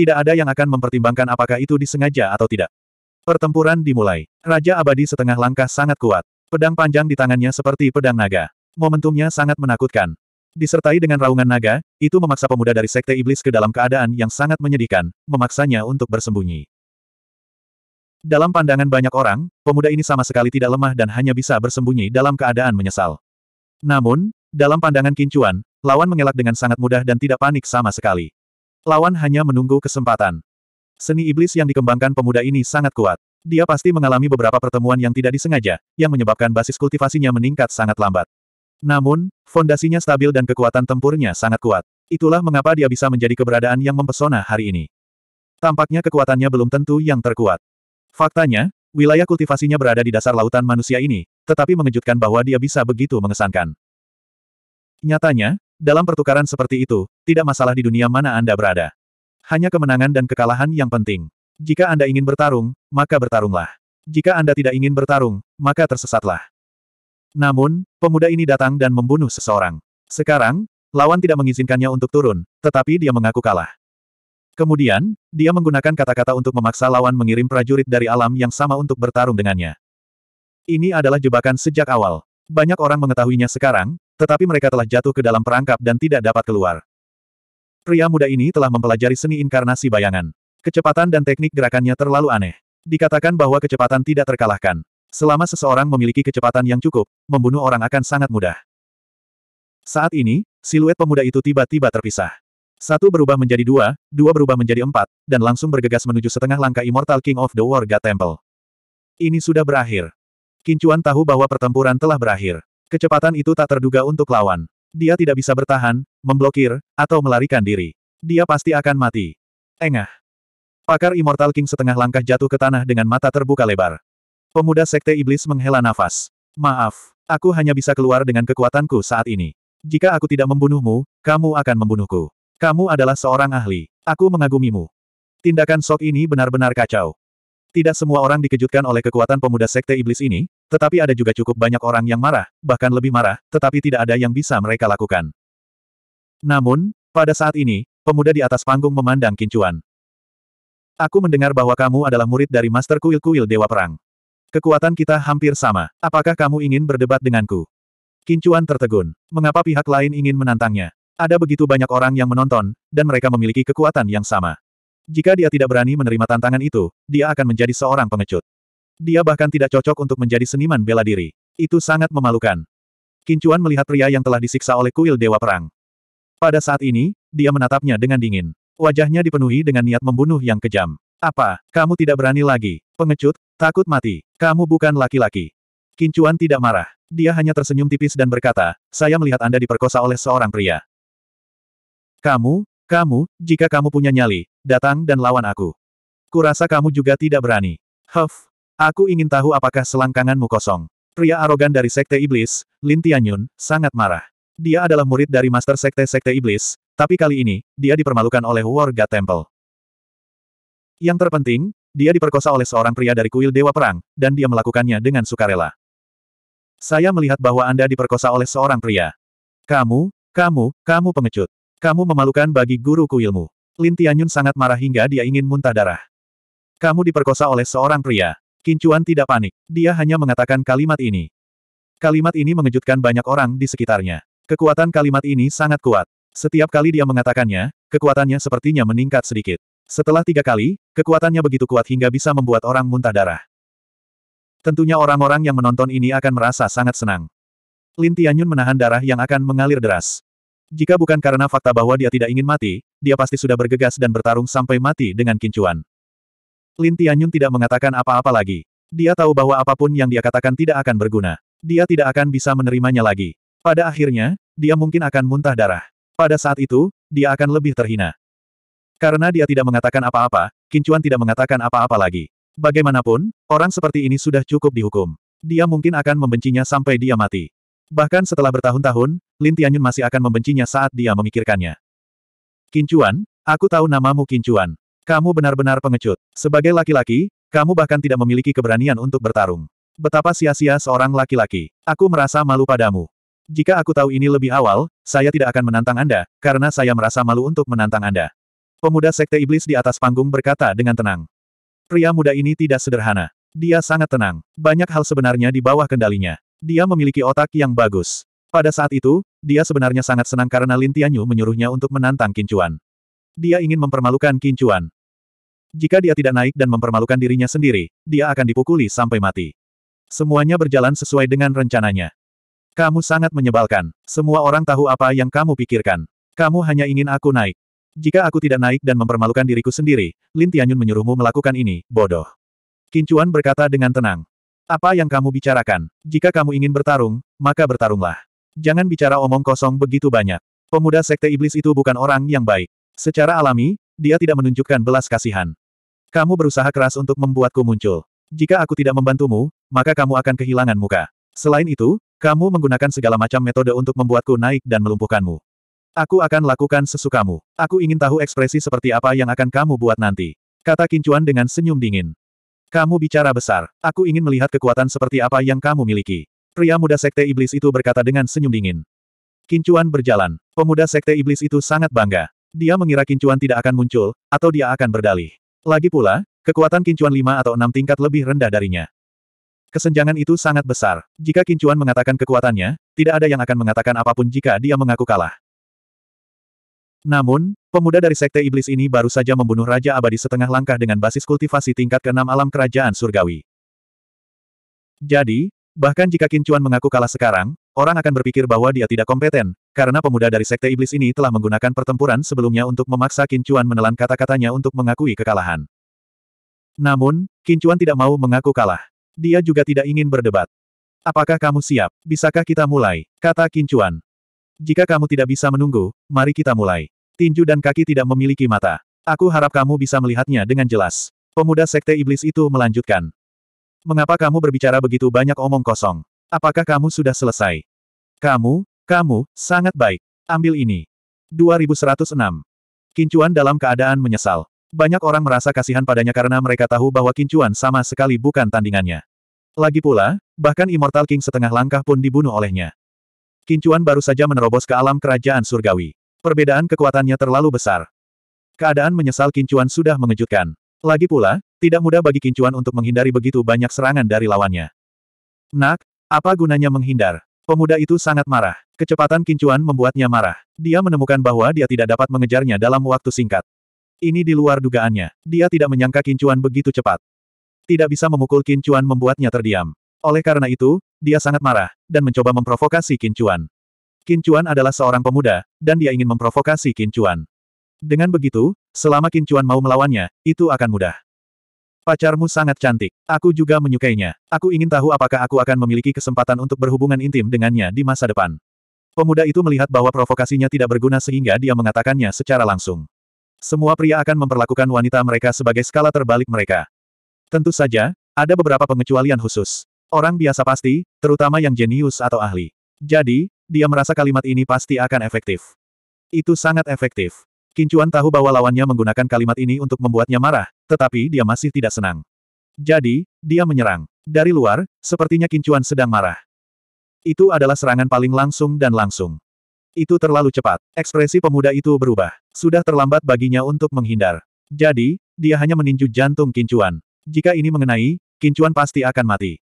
Tidak ada yang akan mempertimbangkan apakah itu disengaja atau tidak. Pertempuran dimulai. Raja Abadi setengah langkah sangat kuat. Pedang panjang di tangannya seperti pedang naga. Momentumnya sangat menakutkan. Disertai dengan raungan naga, itu memaksa pemuda dari Sekte Iblis ke dalam keadaan yang sangat menyedihkan, memaksanya untuk bersembunyi. Dalam pandangan banyak orang, pemuda ini sama sekali tidak lemah dan hanya bisa bersembunyi dalam keadaan menyesal. Namun, dalam pandangan Kincuan, lawan mengelak dengan sangat mudah dan tidak panik sama sekali. Lawan hanya menunggu kesempatan. Seni iblis yang dikembangkan pemuda ini sangat kuat. Dia pasti mengalami beberapa pertemuan yang tidak disengaja, yang menyebabkan basis kultivasinya meningkat sangat lambat. Namun, fondasinya stabil dan kekuatan tempurnya sangat kuat. Itulah mengapa dia bisa menjadi keberadaan yang mempesona hari ini. Tampaknya kekuatannya belum tentu yang terkuat. Faktanya, wilayah kultivasinya berada di dasar lautan manusia ini, tetapi mengejutkan bahwa dia bisa begitu mengesankan. Nyatanya, dalam pertukaran seperti itu, tidak masalah di dunia mana Anda berada. Hanya kemenangan dan kekalahan yang penting. Jika Anda ingin bertarung, maka bertarunglah. Jika Anda tidak ingin bertarung, maka tersesatlah. Namun, pemuda ini datang dan membunuh seseorang. Sekarang, lawan tidak mengizinkannya untuk turun, tetapi dia mengaku kalah. Kemudian, dia menggunakan kata-kata untuk memaksa lawan mengirim prajurit dari alam yang sama untuk bertarung dengannya. Ini adalah jebakan sejak awal. Banyak orang mengetahuinya sekarang, tetapi mereka telah jatuh ke dalam perangkap dan tidak dapat keluar. Pria muda ini telah mempelajari seni inkarnasi bayangan. Kecepatan dan teknik gerakannya terlalu aneh. Dikatakan bahwa kecepatan tidak terkalahkan. Selama seseorang memiliki kecepatan yang cukup, membunuh orang akan sangat mudah. Saat ini, siluet pemuda itu tiba-tiba terpisah. Satu berubah menjadi dua, dua berubah menjadi empat, dan langsung bergegas menuju setengah langkah Immortal King of the War God Temple. Ini sudah berakhir. Kincuan tahu bahwa pertempuran telah berakhir. Kecepatan itu tak terduga untuk lawan. Dia tidak bisa bertahan, memblokir, atau melarikan diri. Dia pasti akan mati. Engah. Pakar Immortal King setengah langkah jatuh ke tanah dengan mata terbuka lebar. Pemuda Sekte Iblis menghela nafas. Maaf, aku hanya bisa keluar dengan kekuatanku saat ini. Jika aku tidak membunuhmu, kamu akan membunuhku. Kamu adalah seorang ahli. Aku mengagumimu. Tindakan sok ini benar-benar kacau. Tidak semua orang dikejutkan oleh kekuatan pemuda Sekte Iblis ini, tetapi ada juga cukup banyak orang yang marah, bahkan lebih marah, tetapi tidak ada yang bisa mereka lakukan. Namun, pada saat ini, pemuda di atas panggung memandang kincuan. Aku mendengar bahwa kamu adalah murid dari Master Kuil-Kuil Dewa Perang. Kekuatan kita hampir sama. Apakah kamu ingin berdebat denganku? Kincuan tertegun. Mengapa pihak lain ingin menantangnya? Ada begitu banyak orang yang menonton, dan mereka memiliki kekuatan yang sama. Jika dia tidak berani menerima tantangan itu, dia akan menjadi seorang pengecut. Dia bahkan tidak cocok untuk menjadi seniman bela diri. Itu sangat memalukan. Kincuan melihat pria yang telah disiksa oleh kuil Dewa Perang. Pada saat ini, dia menatapnya dengan dingin. Wajahnya dipenuhi dengan niat membunuh yang kejam. Apa, kamu tidak berani lagi? Pengecut, takut mati. Kamu bukan laki-laki. Kincuan tidak marah. Dia hanya tersenyum tipis dan berkata, saya melihat Anda diperkosa oleh seorang pria. Kamu, kamu, jika kamu punya nyali, datang dan lawan aku. Kurasa kamu juga tidak berani. Huff, aku ingin tahu apakah selangkanganmu kosong. Pria arogan dari Sekte Iblis, Lin Tianyun, sangat marah. Dia adalah murid dari Master Sekte Sekte Iblis, tapi kali ini, dia dipermalukan oleh warga Temple. Yang terpenting, dia diperkosa oleh seorang pria dari kuil Dewa Perang, dan dia melakukannya dengan sukarela. Saya melihat bahwa Anda diperkosa oleh seorang pria. Kamu, kamu, kamu pengecut. Kamu memalukan bagi guru kuilmu. Lin Tianyun sangat marah hingga dia ingin muntah darah. Kamu diperkosa oleh seorang pria. Kincuan tidak panik. Dia hanya mengatakan kalimat ini. Kalimat ini mengejutkan banyak orang di sekitarnya. Kekuatan kalimat ini sangat kuat. Setiap kali dia mengatakannya, kekuatannya sepertinya meningkat sedikit. Setelah tiga kali, kekuatannya begitu kuat hingga bisa membuat orang muntah darah. Tentunya orang-orang yang menonton ini akan merasa sangat senang. Lin Tianyun menahan darah yang akan mengalir deras. Jika bukan karena fakta bahwa dia tidak ingin mati, dia pasti sudah bergegas dan bertarung sampai mati dengan kincuan. Lin Tianyun tidak mengatakan apa-apa lagi. Dia tahu bahwa apapun yang dia katakan tidak akan berguna. Dia tidak akan bisa menerimanya lagi. Pada akhirnya, dia mungkin akan muntah darah. Pada saat itu, dia akan lebih terhina. Karena dia tidak mengatakan apa-apa, Kincuan tidak mengatakan apa-apa lagi. Bagaimanapun, orang seperti ini sudah cukup dihukum. Dia mungkin akan membencinya sampai dia mati. Bahkan setelah bertahun-tahun, Lin Tianyun masih akan membencinya saat dia memikirkannya. Kincuan, aku tahu namamu Kincuan. Kamu benar-benar pengecut. Sebagai laki-laki, kamu bahkan tidak memiliki keberanian untuk bertarung. Betapa sia-sia seorang laki-laki. Aku merasa malu padamu. Jika aku tahu ini lebih awal, saya tidak akan menantang Anda, karena saya merasa malu untuk menantang Anda. Pemuda Sekte Iblis di atas panggung berkata dengan tenang. Pria muda ini tidak sederhana. Dia sangat tenang. Banyak hal sebenarnya di bawah kendalinya. Dia memiliki otak yang bagus. Pada saat itu, dia sebenarnya sangat senang karena Lin Tianyu menyuruhnya untuk menantang Kincuan. Dia ingin mempermalukan Kincuan. Jika dia tidak naik dan mempermalukan dirinya sendiri, dia akan dipukuli sampai mati. Semuanya berjalan sesuai dengan rencananya. Kamu sangat menyebalkan. Semua orang tahu apa yang kamu pikirkan. Kamu hanya ingin aku naik. Jika aku tidak naik dan mempermalukan diriku sendiri, Lin Tianyun menyuruhmu melakukan ini, bodoh. Kincuan berkata dengan tenang. Apa yang kamu bicarakan? Jika kamu ingin bertarung, maka bertarunglah. Jangan bicara omong kosong begitu banyak. Pemuda sekte iblis itu bukan orang yang baik. Secara alami, dia tidak menunjukkan belas kasihan. Kamu berusaha keras untuk membuatku muncul. Jika aku tidak membantumu, maka kamu akan kehilangan muka. Selain itu, kamu menggunakan segala macam metode untuk membuatku naik dan melumpuhkanmu. Aku akan lakukan sesukamu. Aku ingin tahu ekspresi seperti apa yang akan kamu buat nanti. Kata Kincuan dengan senyum dingin. Kamu bicara besar. Aku ingin melihat kekuatan seperti apa yang kamu miliki. Pria muda sekte iblis itu berkata dengan senyum dingin. Kincuan berjalan. Pemuda sekte iblis itu sangat bangga. Dia mengira Kincuan tidak akan muncul, atau dia akan berdalih. Lagi pula, kekuatan Kincuan lima atau enam tingkat lebih rendah darinya. Kesenjangan itu sangat besar. Jika Kincuan mengatakan kekuatannya, tidak ada yang akan mengatakan apapun jika dia mengaku kalah. Namun, pemuda dari Sekte Iblis ini baru saja membunuh Raja Abadi setengah langkah dengan basis kultivasi tingkat ke-6 alam kerajaan surgawi. Jadi, bahkan jika Kincuan mengaku kalah sekarang, orang akan berpikir bahwa dia tidak kompeten, karena pemuda dari Sekte Iblis ini telah menggunakan pertempuran sebelumnya untuk memaksa Kincuan menelan kata-katanya untuk mengakui kekalahan. Namun, Kincuan tidak mau mengaku kalah dia juga tidak ingin berdebat. Apakah kamu siap? Bisakah kita mulai? Kata Kincuan. Jika kamu tidak bisa menunggu, mari kita mulai. Tinju dan kaki tidak memiliki mata. Aku harap kamu bisa melihatnya dengan jelas. Pemuda sekte iblis itu melanjutkan. Mengapa kamu berbicara begitu banyak omong kosong? Apakah kamu sudah selesai? Kamu, kamu, sangat baik. Ambil ini. 2106. Kincuan dalam keadaan menyesal. Banyak orang merasa kasihan padanya karena mereka tahu bahwa Kincuan sama sekali bukan tandingannya. Lagi pula, bahkan Immortal King setengah langkah pun dibunuh olehnya. Kincuan baru saja menerobos ke alam kerajaan surgawi. Perbedaan kekuatannya terlalu besar. Keadaan menyesal Kincuan sudah mengejutkan. Lagi pula, tidak mudah bagi Kincuan untuk menghindari begitu banyak serangan dari lawannya. Nak, apa gunanya menghindar? Pemuda itu sangat marah. Kecepatan Kincuan membuatnya marah. Dia menemukan bahwa dia tidak dapat mengejarnya dalam waktu singkat. Ini di luar dugaannya. Dia tidak menyangka Kincuan begitu cepat. Tidak bisa memukul Kincuan membuatnya terdiam. Oleh karena itu, dia sangat marah, dan mencoba memprovokasi Kincuan. Kincuan adalah seorang pemuda, dan dia ingin memprovokasi Kincuan. Dengan begitu, selama Kincuan mau melawannya, itu akan mudah. Pacarmu sangat cantik. Aku juga menyukainya. Aku ingin tahu apakah aku akan memiliki kesempatan untuk berhubungan intim dengannya di masa depan. Pemuda itu melihat bahwa provokasinya tidak berguna sehingga dia mengatakannya secara langsung. Semua pria akan memperlakukan wanita mereka sebagai skala terbalik mereka. Tentu saja, ada beberapa pengecualian khusus. Orang biasa pasti, terutama yang jenius atau ahli. Jadi, dia merasa kalimat ini pasti akan efektif. Itu sangat efektif. Kincuan tahu bahwa lawannya menggunakan kalimat ini untuk membuatnya marah, tetapi dia masih tidak senang. Jadi, dia menyerang. Dari luar, sepertinya Kincuan sedang marah. Itu adalah serangan paling langsung dan langsung. Itu terlalu cepat. Ekspresi pemuda itu berubah. Sudah terlambat baginya untuk menghindar. Jadi, dia hanya meninju jantung kincuan. Jika ini mengenai, kincuan pasti akan mati.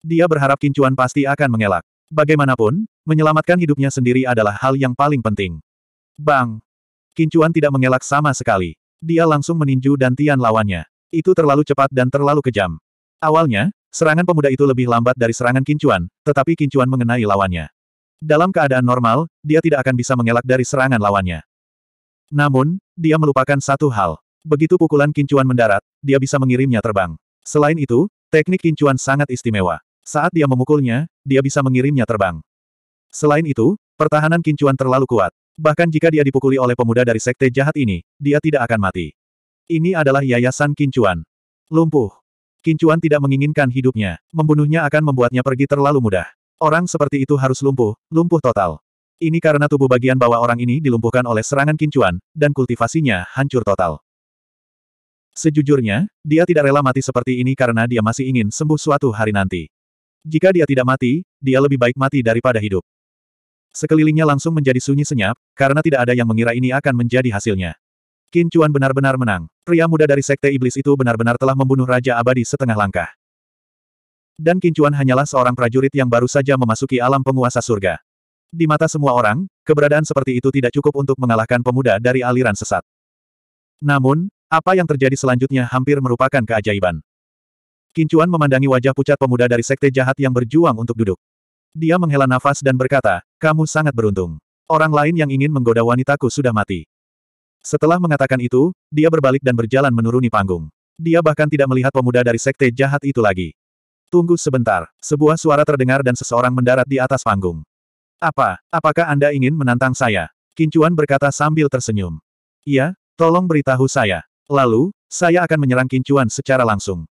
Dia berharap kincuan pasti akan mengelak. Bagaimanapun, menyelamatkan hidupnya sendiri adalah hal yang paling penting. Bang! Kincuan tidak mengelak sama sekali. Dia langsung meninju dan dantian lawannya. Itu terlalu cepat dan terlalu kejam. Awalnya, serangan pemuda itu lebih lambat dari serangan kincuan, tetapi kincuan mengenai lawannya. Dalam keadaan normal, dia tidak akan bisa mengelak dari serangan lawannya. Namun, dia melupakan satu hal. Begitu pukulan kincuan mendarat, dia bisa mengirimnya terbang. Selain itu, teknik kincuan sangat istimewa. Saat dia memukulnya, dia bisa mengirimnya terbang. Selain itu, pertahanan kincuan terlalu kuat. Bahkan jika dia dipukuli oleh pemuda dari sekte jahat ini, dia tidak akan mati. Ini adalah yayasan kincuan. Lumpuh. Kincuan tidak menginginkan hidupnya. Membunuhnya akan membuatnya pergi terlalu mudah. Orang seperti itu harus lumpuh, lumpuh total. Ini karena tubuh bagian bawah orang ini dilumpuhkan oleh serangan kincuan, dan kultivasinya hancur total. Sejujurnya, dia tidak rela mati seperti ini karena dia masih ingin sembuh suatu hari nanti. Jika dia tidak mati, dia lebih baik mati daripada hidup. Sekelilingnya langsung menjadi sunyi senyap, karena tidak ada yang mengira ini akan menjadi hasilnya. Kincuan benar-benar menang. Pria muda dari Sekte Iblis itu benar-benar telah membunuh Raja Abadi setengah langkah. Dan Kincuan hanyalah seorang prajurit yang baru saja memasuki alam penguasa surga. Di mata semua orang, keberadaan seperti itu tidak cukup untuk mengalahkan pemuda dari aliran sesat. Namun, apa yang terjadi selanjutnya hampir merupakan keajaiban. Kincuan memandangi wajah pucat pemuda dari sekte jahat yang berjuang untuk duduk. Dia menghela nafas dan berkata, kamu sangat beruntung. Orang lain yang ingin menggoda wanitaku sudah mati. Setelah mengatakan itu, dia berbalik dan berjalan menuruni panggung. Dia bahkan tidak melihat pemuda dari sekte jahat itu lagi. Tunggu sebentar, sebuah suara terdengar dan seseorang mendarat di atas panggung. Apa, apakah Anda ingin menantang saya? Kincuan berkata sambil tersenyum. Iya, tolong beritahu saya. Lalu, saya akan menyerang Kincuan secara langsung.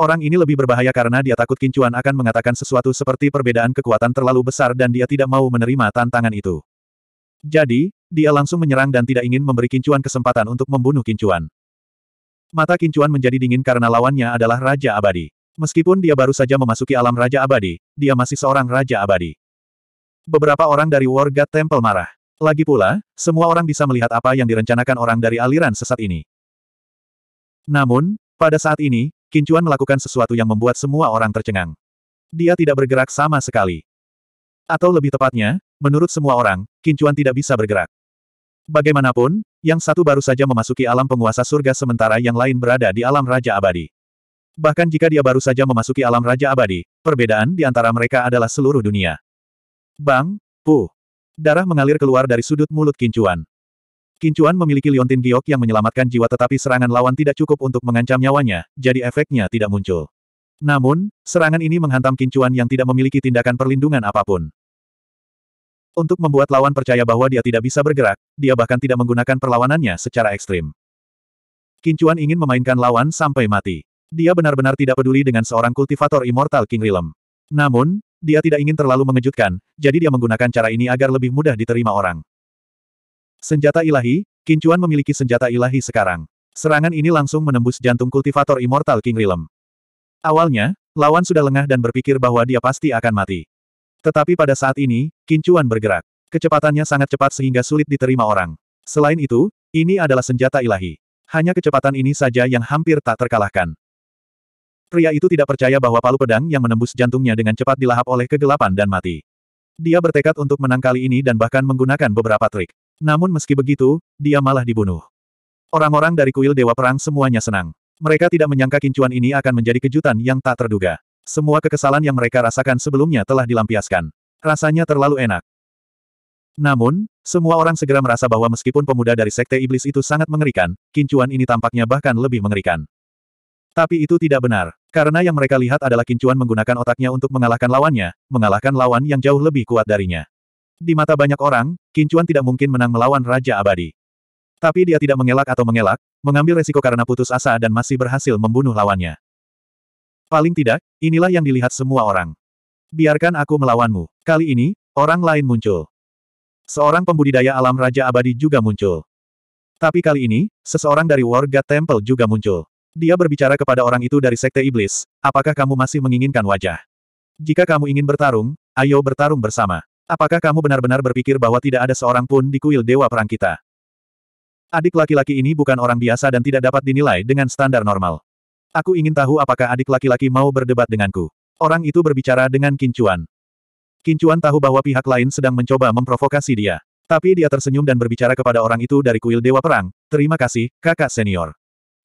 Orang ini lebih berbahaya karena dia takut Kincuan akan mengatakan sesuatu seperti perbedaan kekuatan terlalu besar dan dia tidak mau menerima tantangan itu. Jadi, dia langsung menyerang dan tidak ingin memberi Kincuan kesempatan untuk membunuh Kincuan. Mata Kincuan menjadi dingin karena lawannya adalah Raja Abadi. Meskipun dia baru saja memasuki alam Raja Abadi, dia masih seorang Raja Abadi. Beberapa orang dari War God Temple marah. Lagi pula, semua orang bisa melihat apa yang direncanakan orang dari aliran sesat ini. Namun, pada saat ini, Kincuan melakukan sesuatu yang membuat semua orang tercengang. Dia tidak bergerak sama sekali. Atau lebih tepatnya, menurut semua orang, Kincuan tidak bisa bergerak. Bagaimanapun, yang satu baru saja memasuki alam penguasa surga sementara yang lain berada di alam Raja Abadi. Bahkan jika dia baru saja memasuki alam Raja Abadi, perbedaan di antara mereka adalah seluruh dunia. Bang, pu. Darah mengalir keluar dari sudut mulut Kincuan. Kincuan memiliki liontin giok yang menyelamatkan jiwa tetapi serangan lawan tidak cukup untuk mengancam nyawanya, jadi efeknya tidak muncul. Namun, serangan ini menghantam Kincuan yang tidak memiliki tindakan perlindungan apapun. Untuk membuat lawan percaya bahwa dia tidak bisa bergerak, dia bahkan tidak menggunakan perlawanannya secara ekstrim. Kincuan ingin memainkan lawan sampai mati. Dia benar-benar tidak peduli dengan seorang kultivator Immortal King Realm. Namun, dia tidak ingin terlalu mengejutkan, jadi dia menggunakan cara ini agar lebih mudah diterima orang. Senjata ilahi, Kincuan memiliki senjata ilahi sekarang. Serangan ini langsung menembus jantung kultivator Immortal King Realm. Awalnya, lawan sudah lengah dan berpikir bahwa dia pasti akan mati. Tetapi pada saat ini, Kincuan bergerak. Kecepatannya sangat cepat sehingga sulit diterima orang. Selain itu, ini adalah senjata ilahi. Hanya kecepatan ini saja yang hampir tak terkalahkan. Pria itu tidak percaya bahwa palu pedang yang menembus jantungnya dengan cepat dilahap oleh kegelapan dan mati. Dia bertekad untuk menang kali ini dan bahkan menggunakan beberapa trik. Namun meski begitu, dia malah dibunuh. Orang-orang dari kuil Dewa Perang semuanya senang. Mereka tidak menyangka kincuan ini akan menjadi kejutan yang tak terduga. Semua kekesalan yang mereka rasakan sebelumnya telah dilampiaskan. Rasanya terlalu enak. Namun, semua orang segera merasa bahwa meskipun pemuda dari Sekte Iblis itu sangat mengerikan, kincuan ini tampaknya bahkan lebih mengerikan. Tapi itu tidak benar. Karena yang mereka lihat adalah Kincuan menggunakan otaknya untuk mengalahkan lawannya, mengalahkan lawan yang jauh lebih kuat darinya. Di mata banyak orang, Kincuan tidak mungkin menang melawan Raja Abadi. Tapi dia tidak mengelak atau mengelak, mengambil resiko karena putus asa dan masih berhasil membunuh lawannya. Paling tidak, inilah yang dilihat semua orang. Biarkan aku melawanmu. Kali ini, orang lain muncul. Seorang pembudidaya alam Raja Abadi juga muncul. Tapi kali ini, seseorang dari warga Temple juga muncul. Dia berbicara kepada orang itu dari Sekte Iblis, apakah kamu masih menginginkan wajah? Jika kamu ingin bertarung, ayo bertarung bersama. Apakah kamu benar-benar berpikir bahwa tidak ada seorang pun di kuil Dewa Perang kita? Adik laki-laki ini bukan orang biasa dan tidak dapat dinilai dengan standar normal. Aku ingin tahu apakah adik laki-laki mau berdebat denganku. Orang itu berbicara dengan Kincuan. Kincuan tahu bahwa pihak lain sedang mencoba memprovokasi dia. Tapi dia tersenyum dan berbicara kepada orang itu dari kuil Dewa Perang, terima kasih, kakak senior.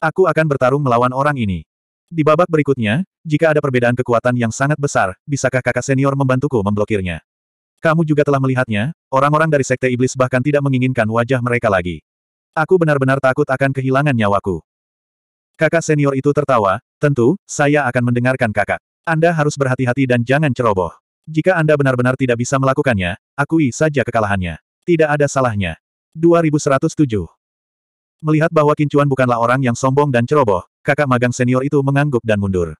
Aku akan bertarung melawan orang ini. Di babak berikutnya, jika ada perbedaan kekuatan yang sangat besar, bisakah kakak senior membantuku memblokirnya? Kamu juga telah melihatnya, orang-orang dari Sekte Iblis bahkan tidak menginginkan wajah mereka lagi. Aku benar-benar takut akan kehilangan nyawaku. Kakak senior itu tertawa, tentu, saya akan mendengarkan kakak. Anda harus berhati-hati dan jangan ceroboh. Jika Anda benar-benar tidak bisa melakukannya, akui saja kekalahannya. Tidak ada salahnya. 2107 Melihat bahwa Kincuan bukanlah orang yang sombong dan ceroboh, kakak magang senior itu mengangguk dan mundur.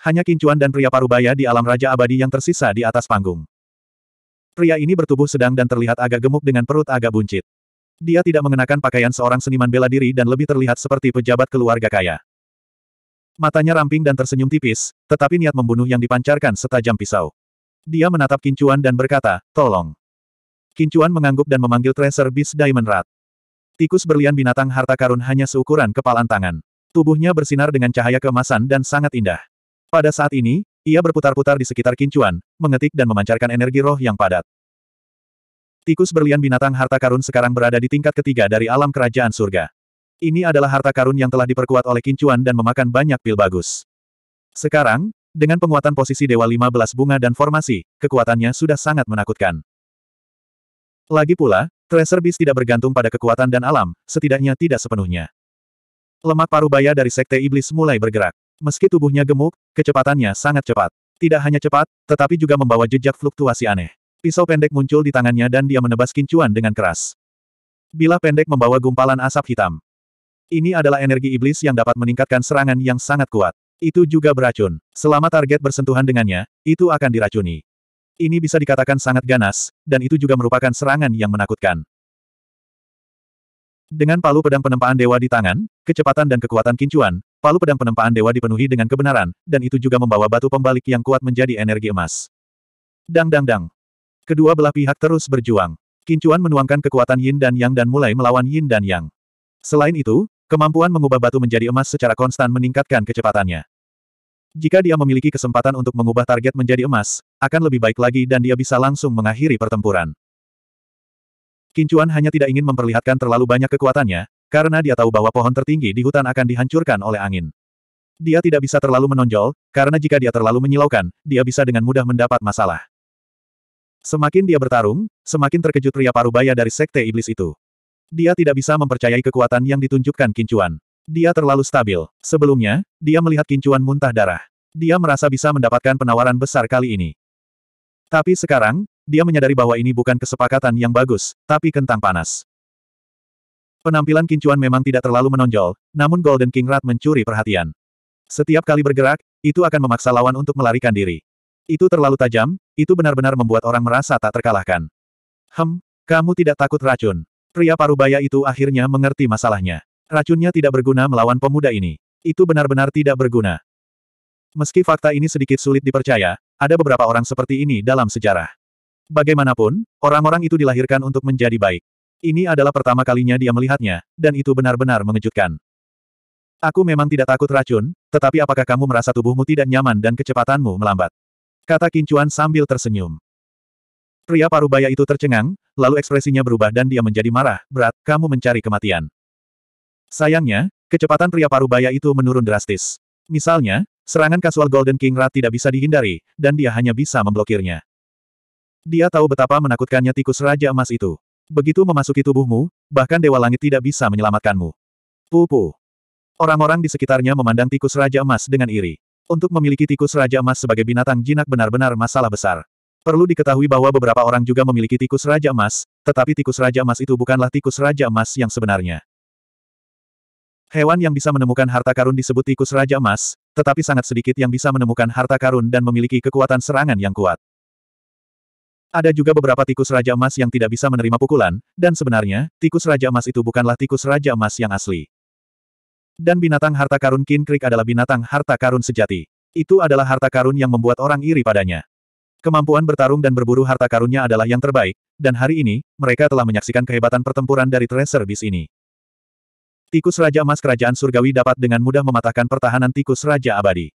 Hanya Kincuan dan pria parubaya di alam Raja Abadi yang tersisa di atas panggung. Pria ini bertubuh sedang dan terlihat agak gemuk dengan perut agak buncit. Dia tidak mengenakan pakaian seorang seniman bela diri dan lebih terlihat seperti pejabat keluarga kaya. Matanya ramping dan tersenyum tipis, tetapi niat membunuh yang dipancarkan setajam pisau. Dia menatap Kincuan dan berkata, tolong. Kincuan mengangguk dan memanggil Tracer Beast Diamond Rat. Tikus berlian binatang harta karun hanya seukuran kepalan tangan. Tubuhnya bersinar dengan cahaya kemasan dan sangat indah. Pada saat ini, ia berputar-putar di sekitar kincuan, mengetik dan memancarkan energi roh yang padat. Tikus berlian binatang harta karun sekarang berada di tingkat ketiga dari alam kerajaan surga. Ini adalah harta karun yang telah diperkuat oleh kincuan dan memakan banyak pil bagus. Sekarang, dengan penguatan posisi Dewa 15 bunga dan formasi, kekuatannya sudah sangat menakutkan. Lagi pula, Tracer Beast tidak bergantung pada kekuatan dan alam, setidaknya tidak sepenuhnya. Lemak parubaya dari Sekte Iblis mulai bergerak. Meski tubuhnya gemuk, kecepatannya sangat cepat. Tidak hanya cepat, tetapi juga membawa jejak fluktuasi aneh. Pisau pendek muncul di tangannya dan dia menebas kincuan dengan keras. Bila pendek membawa gumpalan asap hitam. Ini adalah energi iblis yang dapat meningkatkan serangan yang sangat kuat. Itu juga beracun. Selama target bersentuhan dengannya, itu akan diracuni. Ini bisa dikatakan sangat ganas, dan itu juga merupakan serangan yang menakutkan. Dengan palu pedang penempaan dewa di tangan, kecepatan dan kekuatan kincuan, palu pedang penempaan dewa dipenuhi dengan kebenaran, dan itu juga membawa batu pembalik yang kuat menjadi energi emas. Dang dang dang. Kedua belah pihak terus berjuang. Kincuan menuangkan kekuatan yin dan yang dan mulai melawan yin dan yang. Selain itu, kemampuan mengubah batu menjadi emas secara konstan meningkatkan kecepatannya. Jika dia memiliki kesempatan untuk mengubah target menjadi emas, akan lebih baik lagi dan dia bisa langsung mengakhiri pertempuran. Kincuan hanya tidak ingin memperlihatkan terlalu banyak kekuatannya, karena dia tahu bahwa pohon tertinggi di hutan akan dihancurkan oleh angin. Dia tidak bisa terlalu menonjol, karena jika dia terlalu menyilaukan, dia bisa dengan mudah mendapat masalah. Semakin dia bertarung, semakin terkejut pria parubaya dari sekte iblis itu. Dia tidak bisa mempercayai kekuatan yang ditunjukkan Kincuan. Dia terlalu stabil. Sebelumnya, dia melihat kincuan muntah darah. Dia merasa bisa mendapatkan penawaran besar kali ini. Tapi sekarang, dia menyadari bahwa ini bukan kesepakatan yang bagus, tapi kentang panas. Penampilan kincuan memang tidak terlalu menonjol, namun Golden King Rat mencuri perhatian. Setiap kali bergerak, itu akan memaksa lawan untuk melarikan diri. Itu terlalu tajam, itu benar-benar membuat orang merasa tak terkalahkan. Hem, kamu tidak takut racun. Pria parubaya itu akhirnya mengerti masalahnya. Racunnya tidak berguna melawan pemuda ini. Itu benar-benar tidak berguna. Meski fakta ini sedikit sulit dipercaya, ada beberapa orang seperti ini dalam sejarah. Bagaimanapun, orang-orang itu dilahirkan untuk menjadi baik. Ini adalah pertama kalinya dia melihatnya, dan itu benar-benar mengejutkan. Aku memang tidak takut racun, tetapi apakah kamu merasa tubuhmu tidak nyaman dan kecepatanmu melambat? Kata Kincuan sambil tersenyum. Pria parubaya itu tercengang, lalu ekspresinya berubah dan dia menjadi marah, berat, kamu mencari kematian. Sayangnya, kecepatan pria parubaya itu menurun drastis. Misalnya, serangan kasual Golden King Rat tidak bisa dihindari, dan dia hanya bisa memblokirnya. Dia tahu betapa menakutkannya tikus Raja Emas itu. Begitu memasuki tubuhmu, bahkan Dewa Langit tidak bisa menyelamatkanmu. Pupu. Orang-orang di sekitarnya memandang tikus Raja Emas dengan iri. Untuk memiliki tikus Raja Emas sebagai binatang jinak benar-benar masalah besar. Perlu diketahui bahwa beberapa orang juga memiliki tikus Raja Emas, tetapi tikus Raja Emas itu bukanlah tikus Raja Emas yang sebenarnya. Hewan yang bisa menemukan harta karun disebut tikus Raja Emas, tetapi sangat sedikit yang bisa menemukan harta karun dan memiliki kekuatan serangan yang kuat. Ada juga beberapa tikus Raja Emas yang tidak bisa menerima pukulan, dan sebenarnya, tikus Raja Emas itu bukanlah tikus Raja Emas yang asli. Dan binatang harta karun Kin adalah binatang harta karun sejati. Itu adalah harta karun yang membuat orang iri padanya. Kemampuan bertarung dan berburu harta karunnya adalah yang terbaik, dan hari ini, mereka telah menyaksikan kehebatan pertempuran dari Tracer Beast ini. Tikus Raja Emas Kerajaan Surgawi dapat dengan mudah mematahkan pertahanan tikus Raja Abadi.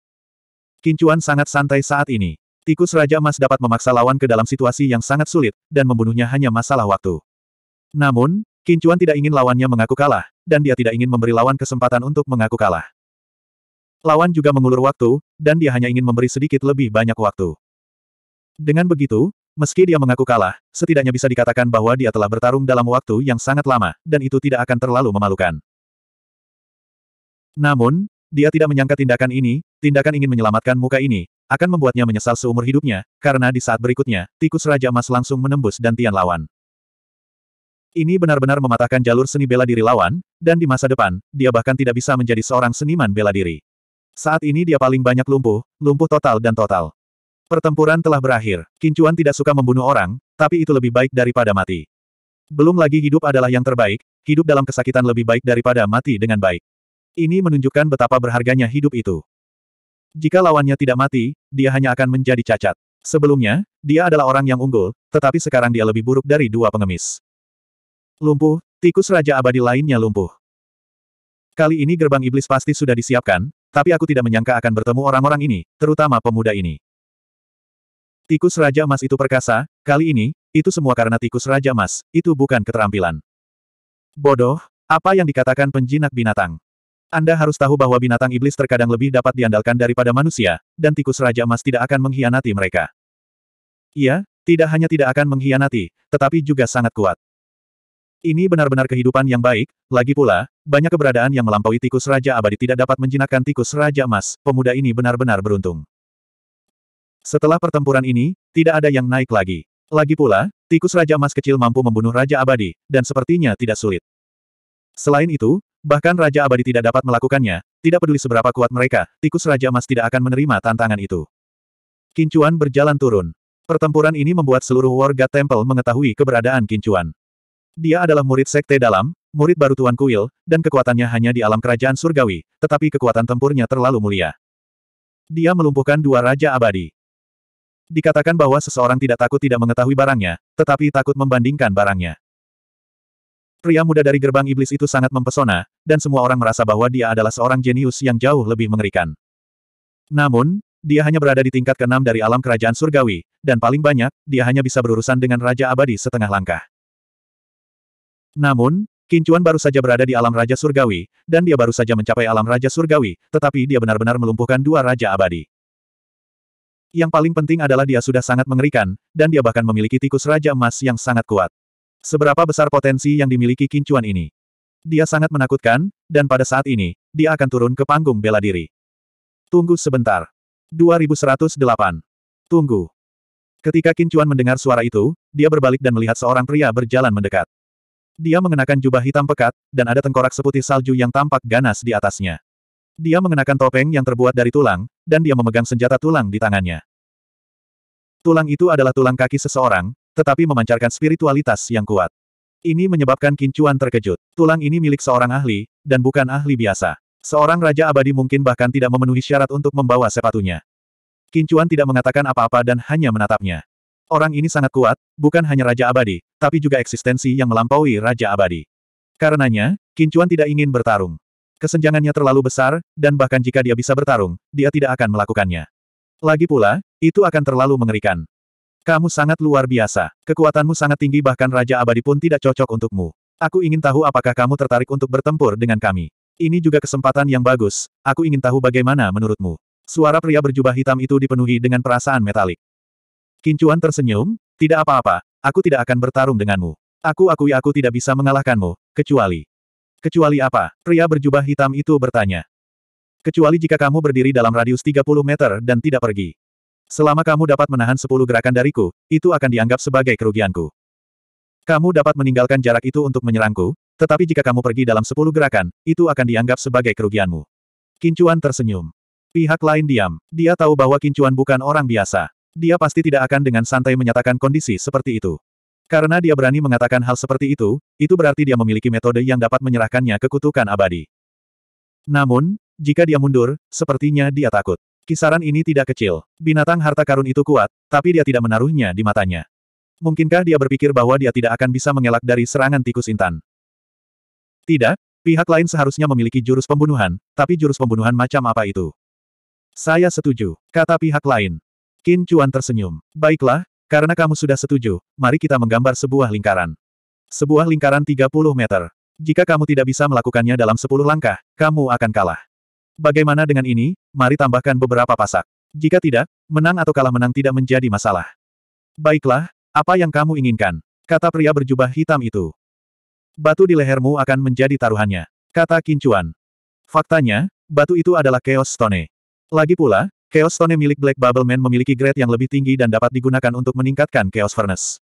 Kincuan sangat santai saat ini. Tikus Raja Emas dapat memaksa lawan ke dalam situasi yang sangat sulit, dan membunuhnya hanya masalah waktu. Namun, Kincuan tidak ingin lawannya mengaku kalah, dan dia tidak ingin memberi lawan kesempatan untuk mengaku kalah. Lawan juga mengulur waktu, dan dia hanya ingin memberi sedikit lebih banyak waktu. Dengan begitu, Meski dia mengaku kalah, setidaknya bisa dikatakan bahwa dia telah bertarung dalam waktu yang sangat lama, dan itu tidak akan terlalu memalukan. Namun, dia tidak menyangka tindakan ini, tindakan ingin menyelamatkan muka ini, akan membuatnya menyesal seumur hidupnya, karena di saat berikutnya, tikus Raja Emas langsung menembus dan Tian lawan. Ini benar-benar mematahkan jalur seni bela diri lawan, dan di masa depan, dia bahkan tidak bisa menjadi seorang seniman bela diri. Saat ini dia paling banyak lumpuh, lumpuh total dan total. Pertempuran telah berakhir, Kincuan tidak suka membunuh orang, tapi itu lebih baik daripada mati. Belum lagi hidup adalah yang terbaik, hidup dalam kesakitan lebih baik daripada mati dengan baik. Ini menunjukkan betapa berharganya hidup itu. Jika lawannya tidak mati, dia hanya akan menjadi cacat. Sebelumnya, dia adalah orang yang unggul, tetapi sekarang dia lebih buruk dari dua pengemis. Lumpuh, tikus Raja Abadi lainnya lumpuh. Kali ini gerbang iblis pasti sudah disiapkan, tapi aku tidak menyangka akan bertemu orang-orang ini, terutama pemuda ini. Tikus Raja Emas itu perkasa, kali ini, itu semua karena tikus Raja Emas, itu bukan keterampilan. Bodoh, apa yang dikatakan penjinak binatang? Anda harus tahu bahwa binatang iblis terkadang lebih dapat diandalkan daripada manusia, dan tikus Raja Emas tidak akan mengkhianati mereka. Iya, tidak hanya tidak akan mengkhianati, tetapi juga sangat kuat. Ini benar-benar kehidupan yang baik, lagi pula, banyak keberadaan yang melampaui tikus Raja Abadi tidak dapat menjinakkan tikus Raja Emas, pemuda ini benar-benar beruntung. Setelah pertempuran ini, tidak ada yang naik lagi. Lagi pula, tikus Raja Emas kecil mampu membunuh Raja Abadi, dan sepertinya tidak sulit. Selain itu, Bahkan Raja Abadi tidak dapat melakukannya, tidak peduli seberapa kuat mereka, tikus Raja Emas tidak akan menerima tantangan itu. Kincuan berjalan turun. Pertempuran ini membuat seluruh warga Temple mengetahui keberadaan Kincuan. Dia adalah murid sekte dalam, murid baru Tuan Kuil, dan kekuatannya hanya di alam kerajaan surgawi, tetapi kekuatan tempurnya terlalu mulia. Dia melumpuhkan dua Raja Abadi. Dikatakan bahwa seseorang tidak takut tidak mengetahui barangnya, tetapi takut membandingkan barangnya. Pria muda dari gerbang iblis itu sangat mempesona, dan semua orang merasa bahwa dia adalah seorang jenius yang jauh lebih mengerikan. Namun, dia hanya berada di tingkat keenam dari alam kerajaan surgawi, dan paling banyak, dia hanya bisa berurusan dengan Raja Abadi setengah langkah. Namun, Kincuan baru saja berada di alam Raja Surgawi, dan dia baru saja mencapai alam Raja Surgawi, tetapi dia benar-benar melumpuhkan dua Raja Abadi. Yang paling penting adalah dia sudah sangat mengerikan, dan dia bahkan memiliki tikus Raja Emas yang sangat kuat. Seberapa besar potensi yang dimiliki kincuan ini? Dia sangat menakutkan, dan pada saat ini, dia akan turun ke panggung bela diri. Tunggu sebentar. 2108. Tunggu. Ketika Kincuan mendengar suara itu, dia berbalik dan melihat seorang pria berjalan mendekat. Dia mengenakan jubah hitam pekat, dan ada tengkorak seputih salju yang tampak ganas di atasnya. Dia mengenakan topeng yang terbuat dari tulang, dan dia memegang senjata tulang di tangannya. Tulang itu adalah tulang kaki seseorang, tetapi memancarkan spiritualitas yang kuat. Ini menyebabkan Kincuan terkejut. Tulang ini milik seorang ahli, dan bukan ahli biasa. Seorang raja abadi mungkin bahkan tidak memenuhi syarat untuk membawa sepatunya. Kincuan tidak mengatakan apa-apa dan hanya menatapnya. Orang ini sangat kuat, bukan hanya raja abadi, tapi juga eksistensi yang melampaui raja abadi. Karenanya, Kincuan tidak ingin bertarung. Kesenjangannya terlalu besar, dan bahkan jika dia bisa bertarung, dia tidak akan melakukannya. Lagi pula, itu akan terlalu mengerikan. Kamu sangat luar biasa. Kekuatanmu sangat tinggi bahkan Raja Abadi pun tidak cocok untukmu. Aku ingin tahu apakah kamu tertarik untuk bertempur dengan kami. Ini juga kesempatan yang bagus, aku ingin tahu bagaimana menurutmu. Suara pria berjubah hitam itu dipenuhi dengan perasaan metalik. Kincuan tersenyum, tidak apa-apa, aku tidak akan bertarung denganmu. Aku akui aku tidak bisa mengalahkanmu, kecuali. Kecuali apa? Pria berjubah hitam itu bertanya. Kecuali jika kamu berdiri dalam radius 30 meter dan tidak pergi. Selama kamu dapat menahan sepuluh gerakan dariku, itu akan dianggap sebagai kerugianku. Kamu dapat meninggalkan jarak itu untuk menyerangku, tetapi jika kamu pergi dalam sepuluh gerakan, itu akan dianggap sebagai kerugianmu. Kincuan tersenyum. Pihak lain diam. Dia tahu bahwa Kincuan bukan orang biasa. Dia pasti tidak akan dengan santai menyatakan kondisi seperti itu. Karena dia berani mengatakan hal seperti itu, itu berarti dia memiliki metode yang dapat menyerahkannya ke kutukan abadi. Namun, jika dia mundur, sepertinya dia takut. Kisaran ini tidak kecil. Binatang harta karun itu kuat, tapi dia tidak menaruhnya di matanya. Mungkinkah dia berpikir bahwa dia tidak akan bisa mengelak dari serangan tikus intan? Tidak, pihak lain seharusnya memiliki jurus pembunuhan, tapi jurus pembunuhan macam apa itu? Saya setuju, kata pihak lain. Qin Chuan tersenyum. Baiklah, karena kamu sudah setuju, mari kita menggambar sebuah lingkaran. Sebuah lingkaran 30 meter. Jika kamu tidak bisa melakukannya dalam 10 langkah, kamu akan kalah. Bagaimana dengan ini, mari tambahkan beberapa pasak. Jika tidak, menang atau kalah menang tidak menjadi masalah. Baiklah, apa yang kamu inginkan? Kata pria berjubah hitam itu. Batu di lehermu akan menjadi taruhannya. Kata Kincuan. Faktanya, batu itu adalah Chaos Stone. Lagi pula, Chaos Stone milik Black Bubble Man memiliki grade yang lebih tinggi dan dapat digunakan untuk meningkatkan Chaos Furnace.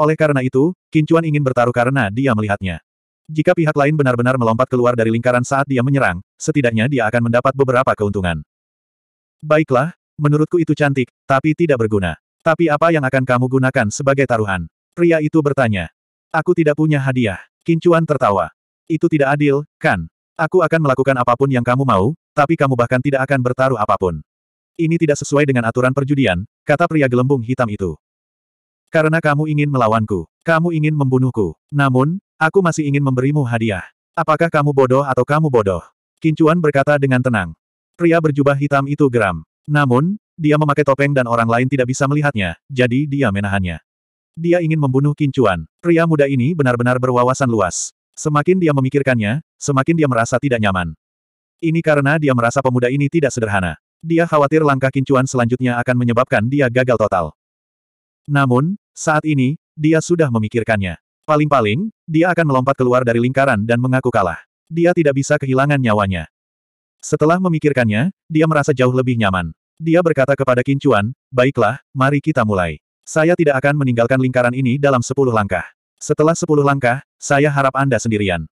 Oleh karena itu, Kincuan ingin bertaruh karena dia melihatnya. Jika pihak lain benar-benar melompat keluar dari lingkaran saat dia menyerang, setidaknya dia akan mendapat beberapa keuntungan. Baiklah, menurutku itu cantik, tapi tidak berguna. Tapi apa yang akan kamu gunakan sebagai taruhan? Pria itu bertanya. Aku tidak punya hadiah. Kincuan tertawa. Itu tidak adil, kan? Aku akan melakukan apapun yang kamu mau, tapi kamu bahkan tidak akan bertaruh apapun. Ini tidak sesuai dengan aturan perjudian, kata pria gelembung hitam itu. Karena kamu ingin melawanku. Kamu ingin membunuhku. Namun, aku masih ingin memberimu hadiah. Apakah kamu bodoh atau kamu bodoh? Kincuan berkata dengan tenang. Pria berjubah hitam itu geram. Namun, dia memakai topeng dan orang lain tidak bisa melihatnya, jadi dia menahannya. Dia ingin membunuh Kincuan. Pria muda ini benar-benar berwawasan luas. Semakin dia memikirkannya, semakin dia merasa tidak nyaman. Ini karena dia merasa pemuda ini tidak sederhana. Dia khawatir langkah Kincuan selanjutnya akan menyebabkan dia gagal total. Namun, saat ini, dia sudah memikirkannya. Paling-paling, dia akan melompat keluar dari lingkaran dan mengaku kalah. Dia tidak bisa kehilangan nyawanya. Setelah memikirkannya, dia merasa jauh lebih nyaman. Dia berkata kepada Kincuan, baiklah, mari kita mulai. Saya tidak akan meninggalkan lingkaran ini dalam sepuluh langkah. Setelah sepuluh langkah, saya harap Anda sendirian.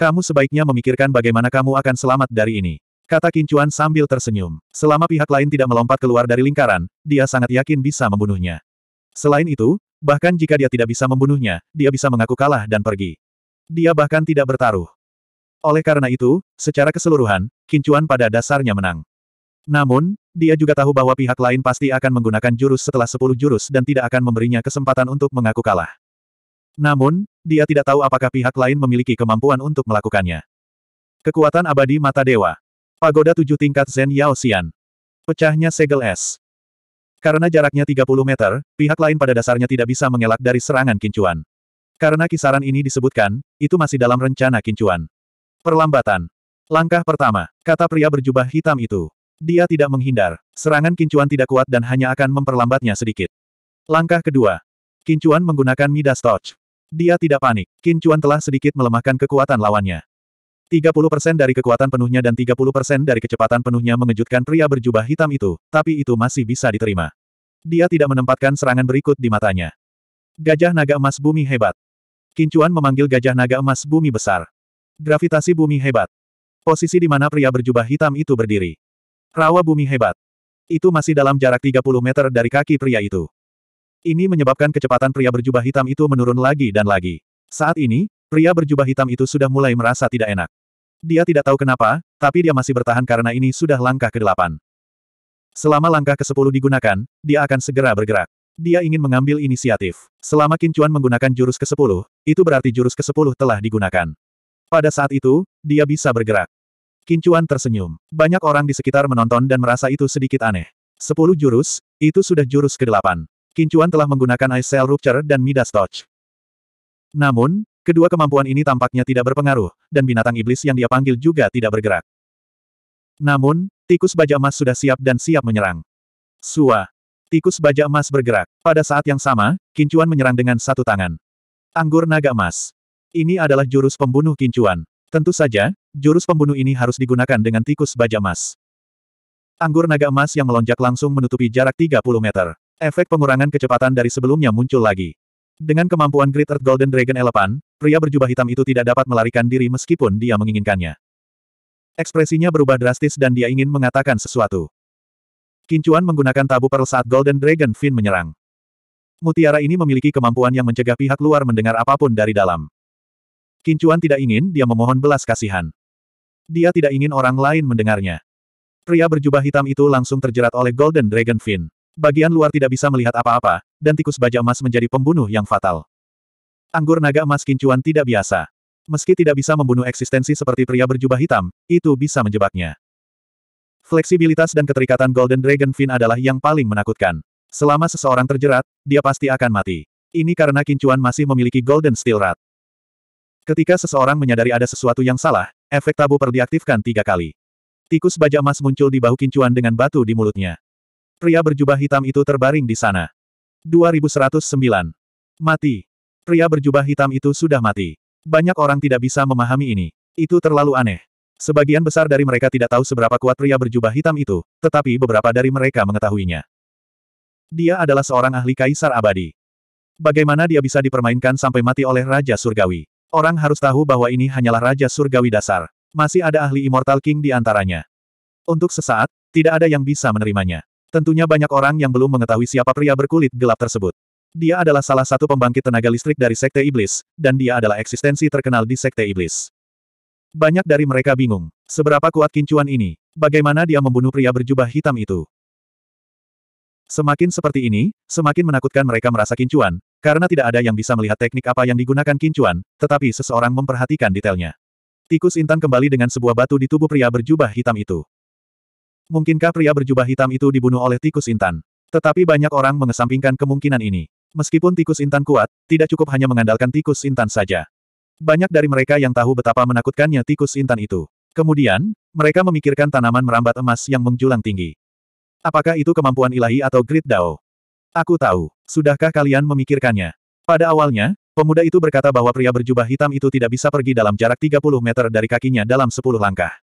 Kamu sebaiknya memikirkan bagaimana kamu akan selamat dari ini. Kata Kincuan sambil tersenyum. Selama pihak lain tidak melompat keluar dari lingkaran, dia sangat yakin bisa membunuhnya. Selain itu, bahkan jika dia tidak bisa membunuhnya, dia bisa mengaku kalah dan pergi. Dia bahkan tidak bertaruh. Oleh karena itu, secara keseluruhan, Kincuan pada dasarnya menang. Namun, dia juga tahu bahwa pihak lain pasti akan menggunakan jurus setelah sepuluh jurus dan tidak akan memberinya kesempatan untuk mengaku kalah. Namun, dia tidak tahu apakah pihak lain memiliki kemampuan untuk melakukannya. Kekuatan abadi mata dewa. Pagoda tujuh tingkat Zen Yao Xian. Pecahnya segel es. Karena jaraknya 30 meter, pihak lain pada dasarnya tidak bisa mengelak dari serangan kincuan. Karena kisaran ini disebutkan, itu masih dalam rencana kincuan. Perlambatan. Langkah pertama, kata pria berjubah hitam itu. Dia tidak menghindar. Serangan kincuan tidak kuat dan hanya akan memperlambatnya sedikit. Langkah kedua. Kincuan menggunakan Midas torch. Dia tidak panik. Kincuan telah sedikit melemahkan kekuatan lawannya. 30% dari kekuatan penuhnya dan 30% dari kecepatan penuhnya mengejutkan pria berjubah hitam itu, tapi itu masih bisa diterima. Dia tidak menempatkan serangan berikut di matanya. Gajah naga emas bumi hebat. Kincuan memanggil gajah naga emas bumi besar. Gravitasi bumi hebat. Posisi di mana pria berjubah hitam itu berdiri. Rawa bumi hebat. Itu masih dalam jarak 30 meter dari kaki pria itu. Ini menyebabkan kecepatan pria berjubah hitam itu menurun lagi dan lagi. Saat ini, pria berjubah hitam itu sudah mulai merasa tidak enak. Dia tidak tahu kenapa, tapi dia masih bertahan karena ini sudah langkah ke-8. Selama langkah ke-10 digunakan, dia akan segera bergerak. Dia ingin mengambil inisiatif. Selama Kincuan menggunakan jurus ke-10, itu berarti jurus ke-10 telah digunakan. Pada saat itu, dia bisa bergerak. Kincuan tersenyum. Banyak orang di sekitar menonton dan merasa itu sedikit aneh. 10 jurus, itu sudah jurus ke-8. Kincuan telah menggunakan Ice Cell Rupture dan Midas Touch. Namun, Kedua kemampuan ini tampaknya tidak berpengaruh, dan binatang iblis yang dia panggil juga tidak bergerak. Namun, tikus baja emas sudah siap dan siap menyerang. Sua. Tikus baja emas bergerak. Pada saat yang sama, Kincuan menyerang dengan satu tangan. Anggur naga emas. Ini adalah jurus pembunuh Kincuan. Tentu saja, jurus pembunuh ini harus digunakan dengan tikus baja emas. Anggur naga emas yang melonjak langsung menutupi jarak 30 meter. Efek pengurangan kecepatan dari sebelumnya muncul lagi. Dengan kemampuan Great Earth Golden Dragon Elepan, pria berjubah hitam itu tidak dapat melarikan diri meskipun dia menginginkannya. Ekspresinya berubah drastis dan dia ingin mengatakan sesuatu. Kincuan menggunakan tabu pearl saat Golden Dragon Fin menyerang. Mutiara ini memiliki kemampuan yang mencegah pihak luar mendengar apapun dari dalam. Kincuan tidak ingin dia memohon belas kasihan. Dia tidak ingin orang lain mendengarnya. Pria berjubah hitam itu langsung terjerat oleh Golden Dragon Fin. Bagian luar tidak bisa melihat apa-apa, dan tikus baja emas menjadi pembunuh yang fatal. Anggur naga emas kincuan tidak biasa. Meski tidak bisa membunuh eksistensi seperti pria berjubah hitam, itu bisa menjebaknya. Fleksibilitas dan keterikatan Golden Dragon Fin adalah yang paling menakutkan. Selama seseorang terjerat, dia pasti akan mati. Ini karena kincuan masih memiliki Golden Steel Rat. Ketika seseorang menyadari ada sesuatu yang salah, efek tabu perdiaktifkan tiga kali. Tikus baja emas muncul di bahu kincuan dengan batu di mulutnya. Pria berjubah hitam itu terbaring di sana. 2109. Mati. Pria berjubah hitam itu sudah mati. Banyak orang tidak bisa memahami ini. Itu terlalu aneh. Sebagian besar dari mereka tidak tahu seberapa kuat pria berjubah hitam itu, tetapi beberapa dari mereka mengetahuinya. Dia adalah seorang ahli kaisar abadi. Bagaimana dia bisa dipermainkan sampai mati oleh Raja Surgawi? Orang harus tahu bahwa ini hanyalah Raja Surgawi dasar. Masih ada ahli Immortal King di antaranya. Untuk sesaat, tidak ada yang bisa menerimanya. Tentunya banyak orang yang belum mengetahui siapa pria berkulit gelap tersebut. Dia adalah salah satu pembangkit tenaga listrik dari Sekte Iblis, dan dia adalah eksistensi terkenal di Sekte Iblis. Banyak dari mereka bingung. Seberapa kuat kincuan ini? Bagaimana dia membunuh pria berjubah hitam itu? Semakin seperti ini, semakin menakutkan mereka merasa kincuan, karena tidak ada yang bisa melihat teknik apa yang digunakan kincuan, tetapi seseorang memperhatikan detailnya. Tikus Intan kembali dengan sebuah batu di tubuh pria berjubah hitam itu. Mungkinkah pria berjubah hitam itu dibunuh oleh tikus intan? Tetapi banyak orang mengesampingkan kemungkinan ini. Meskipun tikus intan kuat, tidak cukup hanya mengandalkan tikus intan saja. Banyak dari mereka yang tahu betapa menakutkannya tikus intan itu. Kemudian, mereka memikirkan tanaman merambat emas yang menjulang tinggi. Apakah itu kemampuan ilahi atau grid dao? Aku tahu. Sudahkah kalian memikirkannya? Pada awalnya, pemuda itu berkata bahwa pria berjubah hitam itu tidak bisa pergi dalam jarak 30 meter dari kakinya dalam 10 langkah.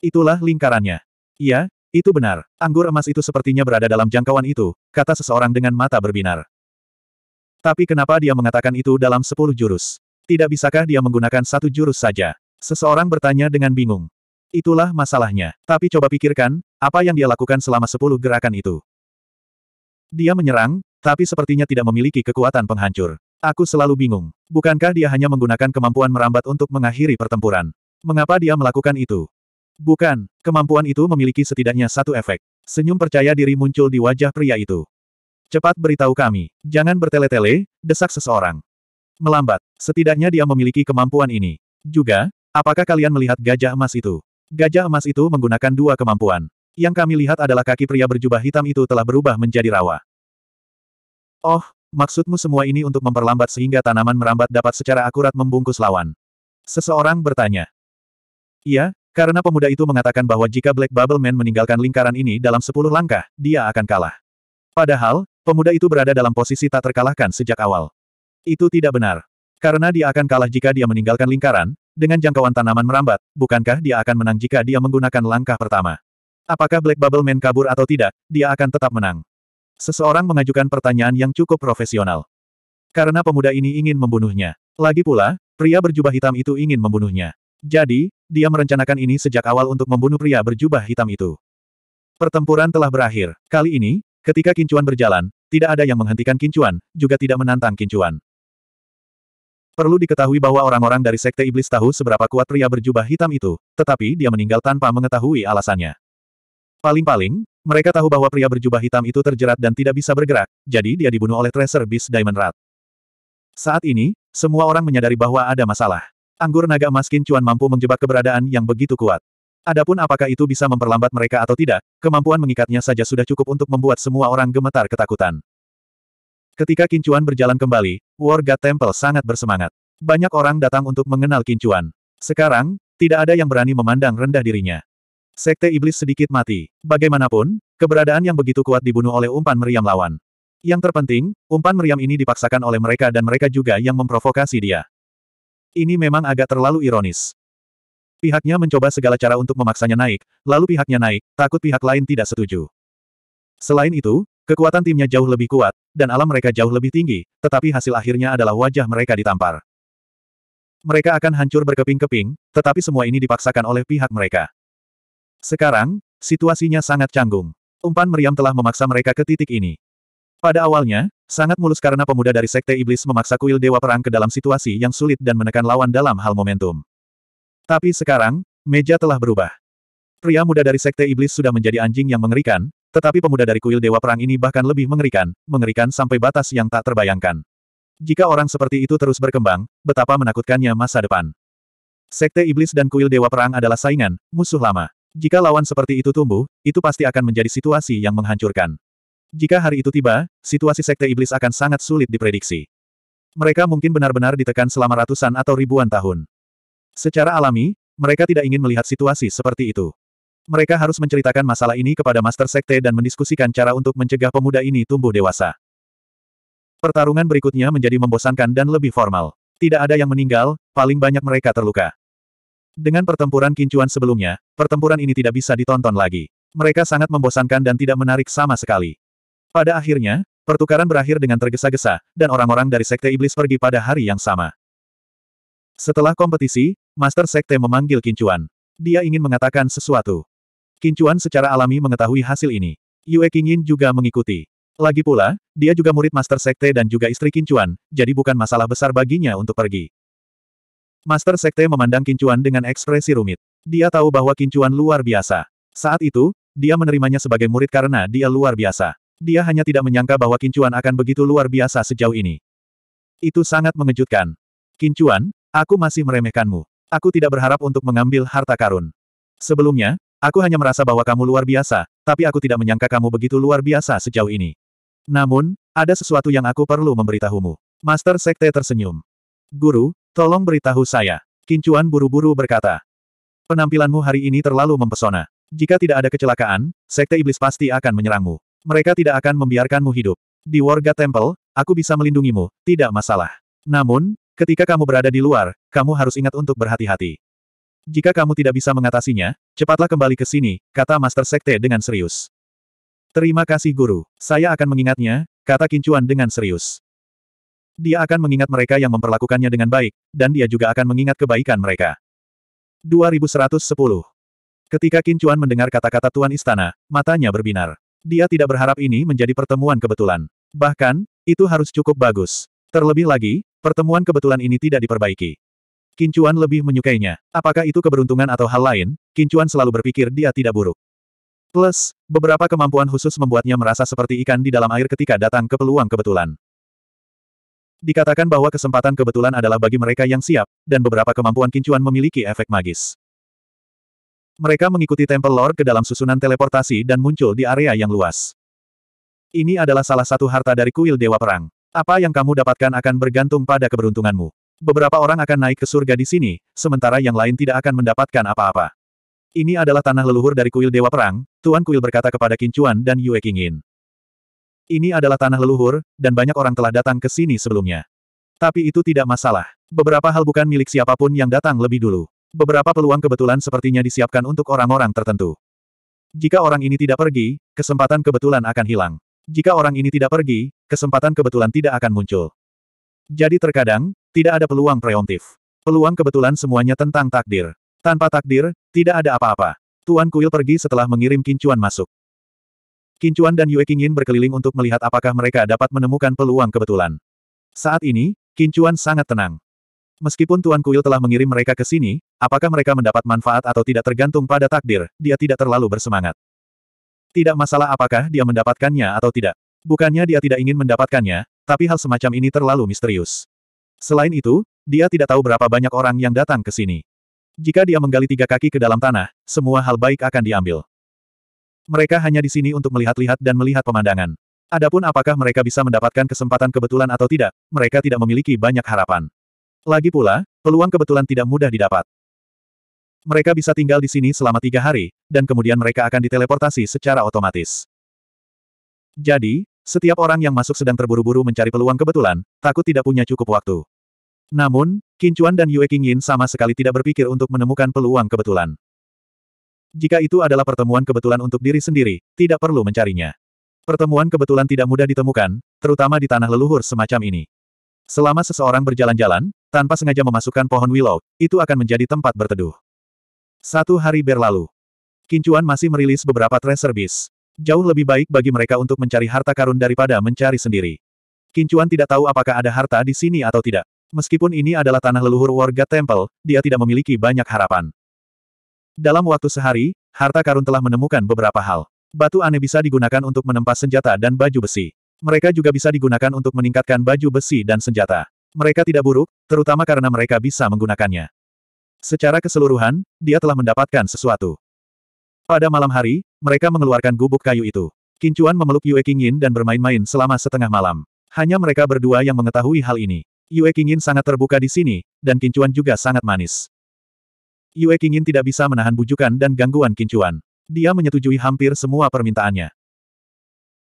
Itulah lingkarannya. Ia, itu benar, anggur emas itu sepertinya berada dalam jangkauan itu, kata seseorang dengan mata berbinar. Tapi kenapa dia mengatakan itu dalam sepuluh jurus? Tidak bisakah dia menggunakan satu jurus saja? Seseorang bertanya dengan bingung. Itulah masalahnya. Tapi coba pikirkan, apa yang dia lakukan selama sepuluh gerakan itu? Dia menyerang, tapi sepertinya tidak memiliki kekuatan penghancur. Aku selalu bingung. Bukankah dia hanya menggunakan kemampuan merambat untuk mengakhiri pertempuran? Mengapa dia melakukan itu? Bukan, kemampuan itu memiliki setidaknya satu efek. Senyum percaya diri muncul di wajah pria itu. Cepat beritahu kami, jangan bertele-tele, desak seseorang. Melambat, setidaknya dia memiliki kemampuan ini. Juga, apakah kalian melihat gajah emas itu? Gajah emas itu menggunakan dua kemampuan. Yang kami lihat adalah kaki pria berjubah hitam itu telah berubah menjadi rawa. Oh, maksudmu semua ini untuk memperlambat sehingga tanaman merambat dapat secara akurat membungkus lawan? Seseorang bertanya. Iya, karena pemuda itu mengatakan bahwa jika Black Bubble Man meninggalkan lingkaran ini dalam sepuluh langkah, dia akan kalah. Padahal, pemuda itu berada dalam posisi tak terkalahkan sejak awal. Itu tidak benar. Karena dia akan kalah jika dia meninggalkan lingkaran, dengan jangkauan tanaman merambat, bukankah dia akan menang jika dia menggunakan langkah pertama? Apakah Black Bubble Man kabur atau tidak, dia akan tetap menang. Seseorang mengajukan pertanyaan yang cukup profesional. Karena pemuda ini ingin membunuhnya. Lagi pula, pria berjubah hitam itu ingin membunuhnya. Jadi, dia merencanakan ini sejak awal untuk membunuh pria berjubah hitam itu. Pertempuran telah berakhir. Kali ini, ketika Kincuan berjalan, tidak ada yang menghentikan Kincuan, juga tidak menantang Kincuan. Perlu diketahui bahwa orang-orang dari Sekte Iblis tahu seberapa kuat pria berjubah hitam itu, tetapi dia meninggal tanpa mengetahui alasannya. Paling-paling, mereka tahu bahwa pria berjubah hitam itu terjerat dan tidak bisa bergerak, jadi dia dibunuh oleh Tracer Beast Diamond Rat. Saat ini, semua orang menyadari bahwa ada masalah. Anggur naga maskin cuan mampu menjebak keberadaan yang begitu kuat. Adapun apakah itu bisa memperlambat mereka atau tidak, kemampuan mengikatnya saja sudah cukup untuk membuat semua orang gemetar ketakutan. Ketika Kincuan berjalan kembali, warga God Temple sangat bersemangat. Banyak orang datang untuk mengenal Kincuan. Sekarang, tidak ada yang berani memandang rendah dirinya. Sekte Iblis sedikit mati. Bagaimanapun, keberadaan yang begitu kuat dibunuh oleh umpan meriam lawan. Yang terpenting, umpan meriam ini dipaksakan oleh mereka dan mereka juga yang memprovokasi dia. Ini memang agak terlalu ironis. Pihaknya mencoba segala cara untuk memaksanya naik, lalu pihaknya naik, takut pihak lain tidak setuju. Selain itu, kekuatan timnya jauh lebih kuat, dan alam mereka jauh lebih tinggi, tetapi hasil akhirnya adalah wajah mereka ditampar. Mereka akan hancur berkeping-keping, tetapi semua ini dipaksakan oleh pihak mereka. Sekarang, situasinya sangat canggung. Umpan meriam telah memaksa mereka ke titik ini. Pada awalnya, Sangat mulus karena pemuda dari Sekte Iblis memaksa kuil Dewa Perang ke dalam situasi yang sulit dan menekan lawan dalam hal momentum. Tapi sekarang, meja telah berubah. Pria muda dari Sekte Iblis sudah menjadi anjing yang mengerikan, tetapi pemuda dari kuil Dewa Perang ini bahkan lebih mengerikan, mengerikan sampai batas yang tak terbayangkan. Jika orang seperti itu terus berkembang, betapa menakutkannya masa depan. Sekte Iblis dan kuil Dewa Perang adalah saingan, musuh lama. Jika lawan seperti itu tumbuh, itu pasti akan menjadi situasi yang menghancurkan. Jika hari itu tiba, situasi Sekte Iblis akan sangat sulit diprediksi. Mereka mungkin benar-benar ditekan selama ratusan atau ribuan tahun. Secara alami, mereka tidak ingin melihat situasi seperti itu. Mereka harus menceritakan masalah ini kepada Master Sekte dan mendiskusikan cara untuk mencegah pemuda ini tumbuh dewasa. Pertarungan berikutnya menjadi membosankan dan lebih formal. Tidak ada yang meninggal, paling banyak mereka terluka. Dengan pertempuran kincuan sebelumnya, pertempuran ini tidak bisa ditonton lagi. Mereka sangat membosankan dan tidak menarik sama sekali. Pada akhirnya, pertukaran berakhir dengan tergesa-gesa, dan orang-orang dari Sekte Iblis pergi pada hari yang sama. Setelah kompetisi, Master Sekte memanggil Kincuan. Dia ingin mengatakan sesuatu. Kincuan secara alami mengetahui hasil ini. Yue Qingyin juga mengikuti. Lagi pula, dia juga murid Master Sekte dan juga istri Kincuan, jadi bukan masalah besar baginya untuk pergi. Master Sekte memandang Kincuan dengan ekspresi rumit. Dia tahu bahwa Kincuan luar biasa. Saat itu, dia menerimanya sebagai murid karena dia luar biasa. Dia hanya tidak menyangka bahwa Kincuan akan begitu luar biasa sejauh ini. Itu sangat mengejutkan. Kincuan, aku masih meremehkanmu. Aku tidak berharap untuk mengambil harta karun. Sebelumnya, aku hanya merasa bahwa kamu luar biasa, tapi aku tidak menyangka kamu begitu luar biasa sejauh ini. Namun, ada sesuatu yang aku perlu memberitahumu. Master Sekte tersenyum. Guru, tolong beritahu saya. Kincuan buru-buru berkata. Penampilanmu hari ini terlalu mempesona. Jika tidak ada kecelakaan, Sekte Iblis pasti akan menyerangmu. Mereka tidak akan membiarkanmu hidup. Di Warga Temple, aku bisa melindungimu, tidak masalah. Namun, ketika kamu berada di luar, kamu harus ingat untuk berhati-hati. Jika kamu tidak bisa mengatasinya, cepatlah kembali ke sini, kata Master Sekte dengan serius. Terima kasih guru, saya akan mengingatnya, kata Kincuan dengan serius. Dia akan mengingat mereka yang memperlakukannya dengan baik, dan dia juga akan mengingat kebaikan mereka. 2110 Ketika Kincuan mendengar kata-kata Tuan Istana, matanya berbinar. Dia tidak berharap ini menjadi pertemuan kebetulan. Bahkan, itu harus cukup bagus. Terlebih lagi, pertemuan kebetulan ini tidak diperbaiki. Kincuan lebih menyukainya. Apakah itu keberuntungan atau hal lain, Kincuan selalu berpikir dia tidak buruk. Plus, beberapa kemampuan khusus membuatnya merasa seperti ikan di dalam air ketika datang ke peluang kebetulan. Dikatakan bahwa kesempatan kebetulan adalah bagi mereka yang siap, dan beberapa kemampuan kincuan memiliki efek magis. Mereka mengikuti Temple Lord ke dalam susunan teleportasi dan muncul di area yang luas. Ini adalah salah satu harta dari kuil Dewa Perang. Apa yang kamu dapatkan akan bergantung pada keberuntunganmu. Beberapa orang akan naik ke surga di sini, sementara yang lain tidak akan mendapatkan apa-apa. Ini adalah tanah leluhur dari kuil Dewa Perang, Tuan Kuil berkata kepada Kincuan dan Yue Kingin. Ini adalah tanah leluhur, dan banyak orang telah datang ke sini sebelumnya. Tapi itu tidak masalah. Beberapa hal bukan milik siapapun yang datang lebih dulu. Beberapa peluang kebetulan sepertinya disiapkan untuk orang-orang tertentu. Jika orang ini tidak pergi, kesempatan kebetulan akan hilang. Jika orang ini tidak pergi, kesempatan kebetulan tidak akan muncul. Jadi terkadang, tidak ada peluang preemptif. Peluang kebetulan semuanya tentang takdir. Tanpa takdir, tidak ada apa-apa. Tuan Kuil pergi setelah mengirim Kincuan masuk. Kincuan dan Yue Qingyin berkeliling untuk melihat apakah mereka dapat menemukan peluang kebetulan. Saat ini, Kincuan sangat tenang. Meskipun Tuan Kuil telah mengirim mereka ke sini, apakah mereka mendapat manfaat atau tidak tergantung pada takdir, dia tidak terlalu bersemangat. Tidak masalah apakah dia mendapatkannya atau tidak. Bukannya dia tidak ingin mendapatkannya, tapi hal semacam ini terlalu misterius. Selain itu, dia tidak tahu berapa banyak orang yang datang ke sini. Jika dia menggali tiga kaki ke dalam tanah, semua hal baik akan diambil. Mereka hanya di sini untuk melihat-lihat dan melihat pemandangan. Adapun apakah mereka bisa mendapatkan kesempatan kebetulan atau tidak, mereka tidak memiliki banyak harapan. Lagi pula, peluang kebetulan tidak mudah didapat. Mereka bisa tinggal di sini selama tiga hari, dan kemudian mereka akan diteleportasi secara otomatis. Jadi, setiap orang yang masuk sedang terburu-buru mencari peluang kebetulan, takut tidak punya cukup waktu. Namun, Kincuan dan Yue Qingyin sama sekali tidak berpikir untuk menemukan peluang kebetulan. Jika itu adalah pertemuan kebetulan untuk diri sendiri, tidak perlu mencarinya. Pertemuan kebetulan tidak mudah ditemukan, terutama di tanah leluhur semacam ini. Selama seseorang berjalan-jalan, tanpa sengaja memasukkan pohon willow, itu akan menjadi tempat berteduh. Satu hari berlalu. Kincuan masih merilis beberapa treasure beast. Jauh lebih baik bagi mereka untuk mencari harta karun daripada mencari sendiri. Kincuan tidak tahu apakah ada harta di sini atau tidak. Meskipun ini adalah tanah leluhur warga Temple, dia tidak memiliki banyak harapan. Dalam waktu sehari, harta karun telah menemukan beberapa hal. Batu aneh bisa digunakan untuk menempa senjata dan baju besi. Mereka juga bisa digunakan untuk meningkatkan baju besi dan senjata. Mereka tidak buruk, terutama karena mereka bisa menggunakannya. Secara keseluruhan, dia telah mendapatkan sesuatu. Pada malam hari, mereka mengeluarkan gubuk kayu itu. Kincuan memeluk Yue Qingyin dan bermain-main selama setengah malam. Hanya mereka berdua yang mengetahui hal ini. Yue Qingyin sangat terbuka di sini, dan Kincuan juga sangat manis. Yue Qingyin tidak bisa menahan bujukan dan gangguan Kincuan. Dia menyetujui hampir semua permintaannya.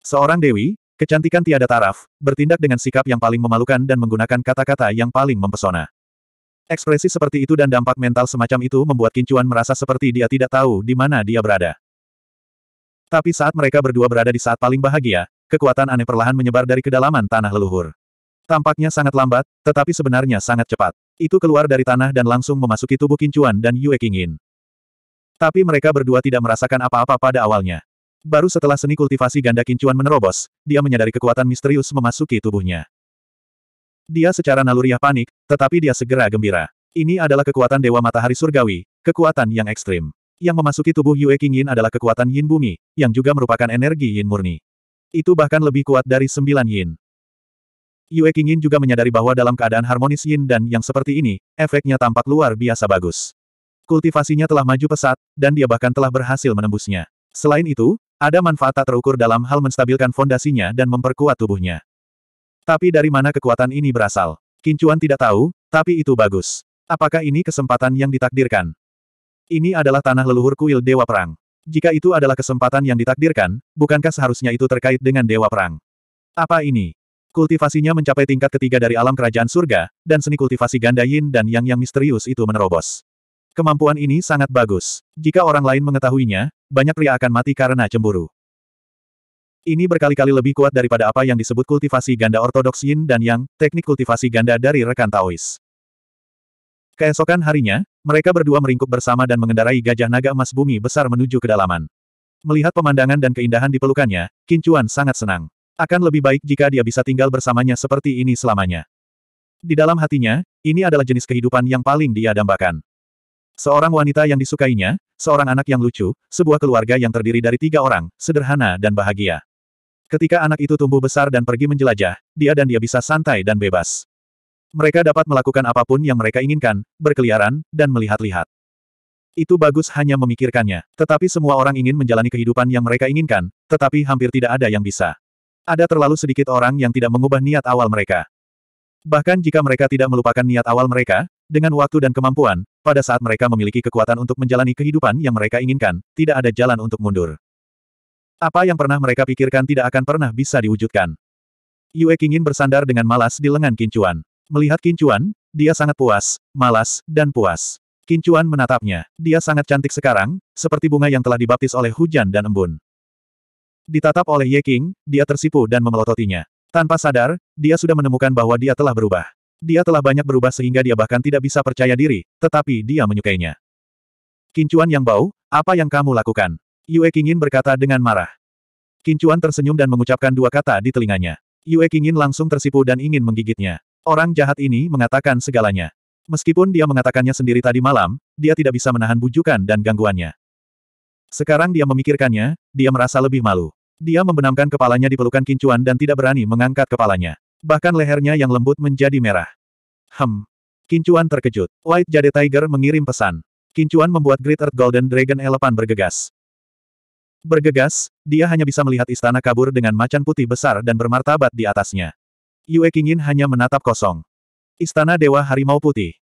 Seorang dewi, Kecantikan tiada taraf, bertindak dengan sikap yang paling memalukan dan menggunakan kata-kata yang paling mempesona. Ekspresi seperti itu dan dampak mental semacam itu membuat Kincuan merasa seperti dia tidak tahu di mana dia berada. Tapi saat mereka berdua berada di saat paling bahagia, kekuatan aneh perlahan menyebar dari kedalaman tanah leluhur. Tampaknya sangat lambat, tetapi sebenarnya sangat cepat. Itu keluar dari tanah dan langsung memasuki tubuh Kincuan dan Yue Kingin. Tapi mereka berdua tidak merasakan apa-apa pada awalnya. Baru setelah seni kultivasi ganda kincuan menerobos, dia menyadari kekuatan misterius memasuki tubuhnya. Dia secara naluriah panik, tetapi dia segera gembira. Ini adalah kekuatan Dewa Matahari Surgawi, kekuatan yang ekstrim. Yang memasuki tubuh Yue Yin adalah kekuatan Yin Bumi, yang juga merupakan energi Yin murni. Itu bahkan lebih kuat dari sembilan Yin. Yue Yin juga menyadari bahwa dalam keadaan harmonis yin dan yang seperti ini, efeknya tampak luar biasa bagus. Kultivasinya telah maju pesat, dan dia bahkan telah berhasil menembusnya. Selain itu, ada manfaat tak terukur dalam hal menstabilkan fondasinya dan memperkuat tubuhnya. Tapi dari mana kekuatan ini berasal? Kincuan tidak tahu, tapi itu bagus. Apakah ini kesempatan yang ditakdirkan? Ini adalah tanah leluhur kuil Dewa Perang. Jika itu adalah kesempatan yang ditakdirkan, bukankah seharusnya itu terkait dengan Dewa Perang? Apa ini? Kultivasinya mencapai tingkat ketiga dari alam kerajaan surga, dan seni kultivasi ganda yin dan yang yang misterius itu menerobos. Kemampuan ini sangat bagus. Jika orang lain mengetahuinya, banyak pria akan mati karena cemburu. Ini berkali-kali lebih kuat daripada apa yang disebut kultivasi ganda ortodoks Yin dan Yang, teknik kultivasi ganda dari rekan Taois. Keesokan harinya, mereka berdua meringkuk bersama dan mengendarai gajah naga emas bumi besar menuju kedalaman. Melihat pemandangan dan keindahan di pelukannya, Kincuan sangat senang. Akan lebih baik jika dia bisa tinggal bersamanya seperti ini selamanya. Di dalam hatinya, ini adalah jenis kehidupan yang paling dia dambakan. Seorang wanita yang disukainya, seorang anak yang lucu, sebuah keluarga yang terdiri dari tiga orang, sederhana dan bahagia. Ketika anak itu tumbuh besar dan pergi menjelajah, dia dan dia bisa santai dan bebas. Mereka dapat melakukan apapun yang mereka inginkan, berkeliaran, dan melihat-lihat. Itu bagus hanya memikirkannya. Tetapi semua orang ingin menjalani kehidupan yang mereka inginkan, tetapi hampir tidak ada yang bisa. Ada terlalu sedikit orang yang tidak mengubah niat awal mereka. Bahkan jika mereka tidak melupakan niat awal mereka, dengan waktu dan kemampuan, pada saat mereka memiliki kekuatan untuk menjalani kehidupan yang mereka inginkan, tidak ada jalan untuk mundur. Apa yang pernah mereka pikirkan tidak akan pernah bisa diwujudkan. Yue Qingin bersandar dengan malas di lengan Kincuan. Melihat Kincuan, dia sangat puas, malas, dan puas. Kincuan menatapnya. Dia sangat cantik sekarang, seperti bunga yang telah dibaptis oleh hujan dan embun. Ditatap oleh Ye King, dia tersipu dan memelototinya. Tanpa sadar, dia sudah menemukan bahwa dia telah berubah. Dia telah banyak berubah sehingga dia bahkan tidak bisa percaya diri, tetapi dia menyukainya. Kincuan yang bau, apa yang kamu lakukan? Yue Qingyin berkata dengan marah. Kincuan tersenyum dan mengucapkan dua kata di telinganya. Yue Qingyin langsung tersipu dan ingin menggigitnya. Orang jahat ini mengatakan segalanya. Meskipun dia mengatakannya sendiri tadi malam, dia tidak bisa menahan bujukan dan gangguannya. Sekarang dia memikirkannya, dia merasa lebih malu. Dia membenamkan kepalanya di pelukan Kincuan dan tidak berani mengangkat kepalanya. Bahkan lehernya yang lembut menjadi merah. Hem. Kincuan terkejut. White Jade Tiger mengirim pesan. Kincuan membuat Great Earth Golden Dragon Elephant bergegas. Bergegas, dia hanya bisa melihat istana kabur dengan macan putih besar dan bermartabat di atasnya. Yue Kingin hanya menatap kosong. Istana Dewa Harimau Putih.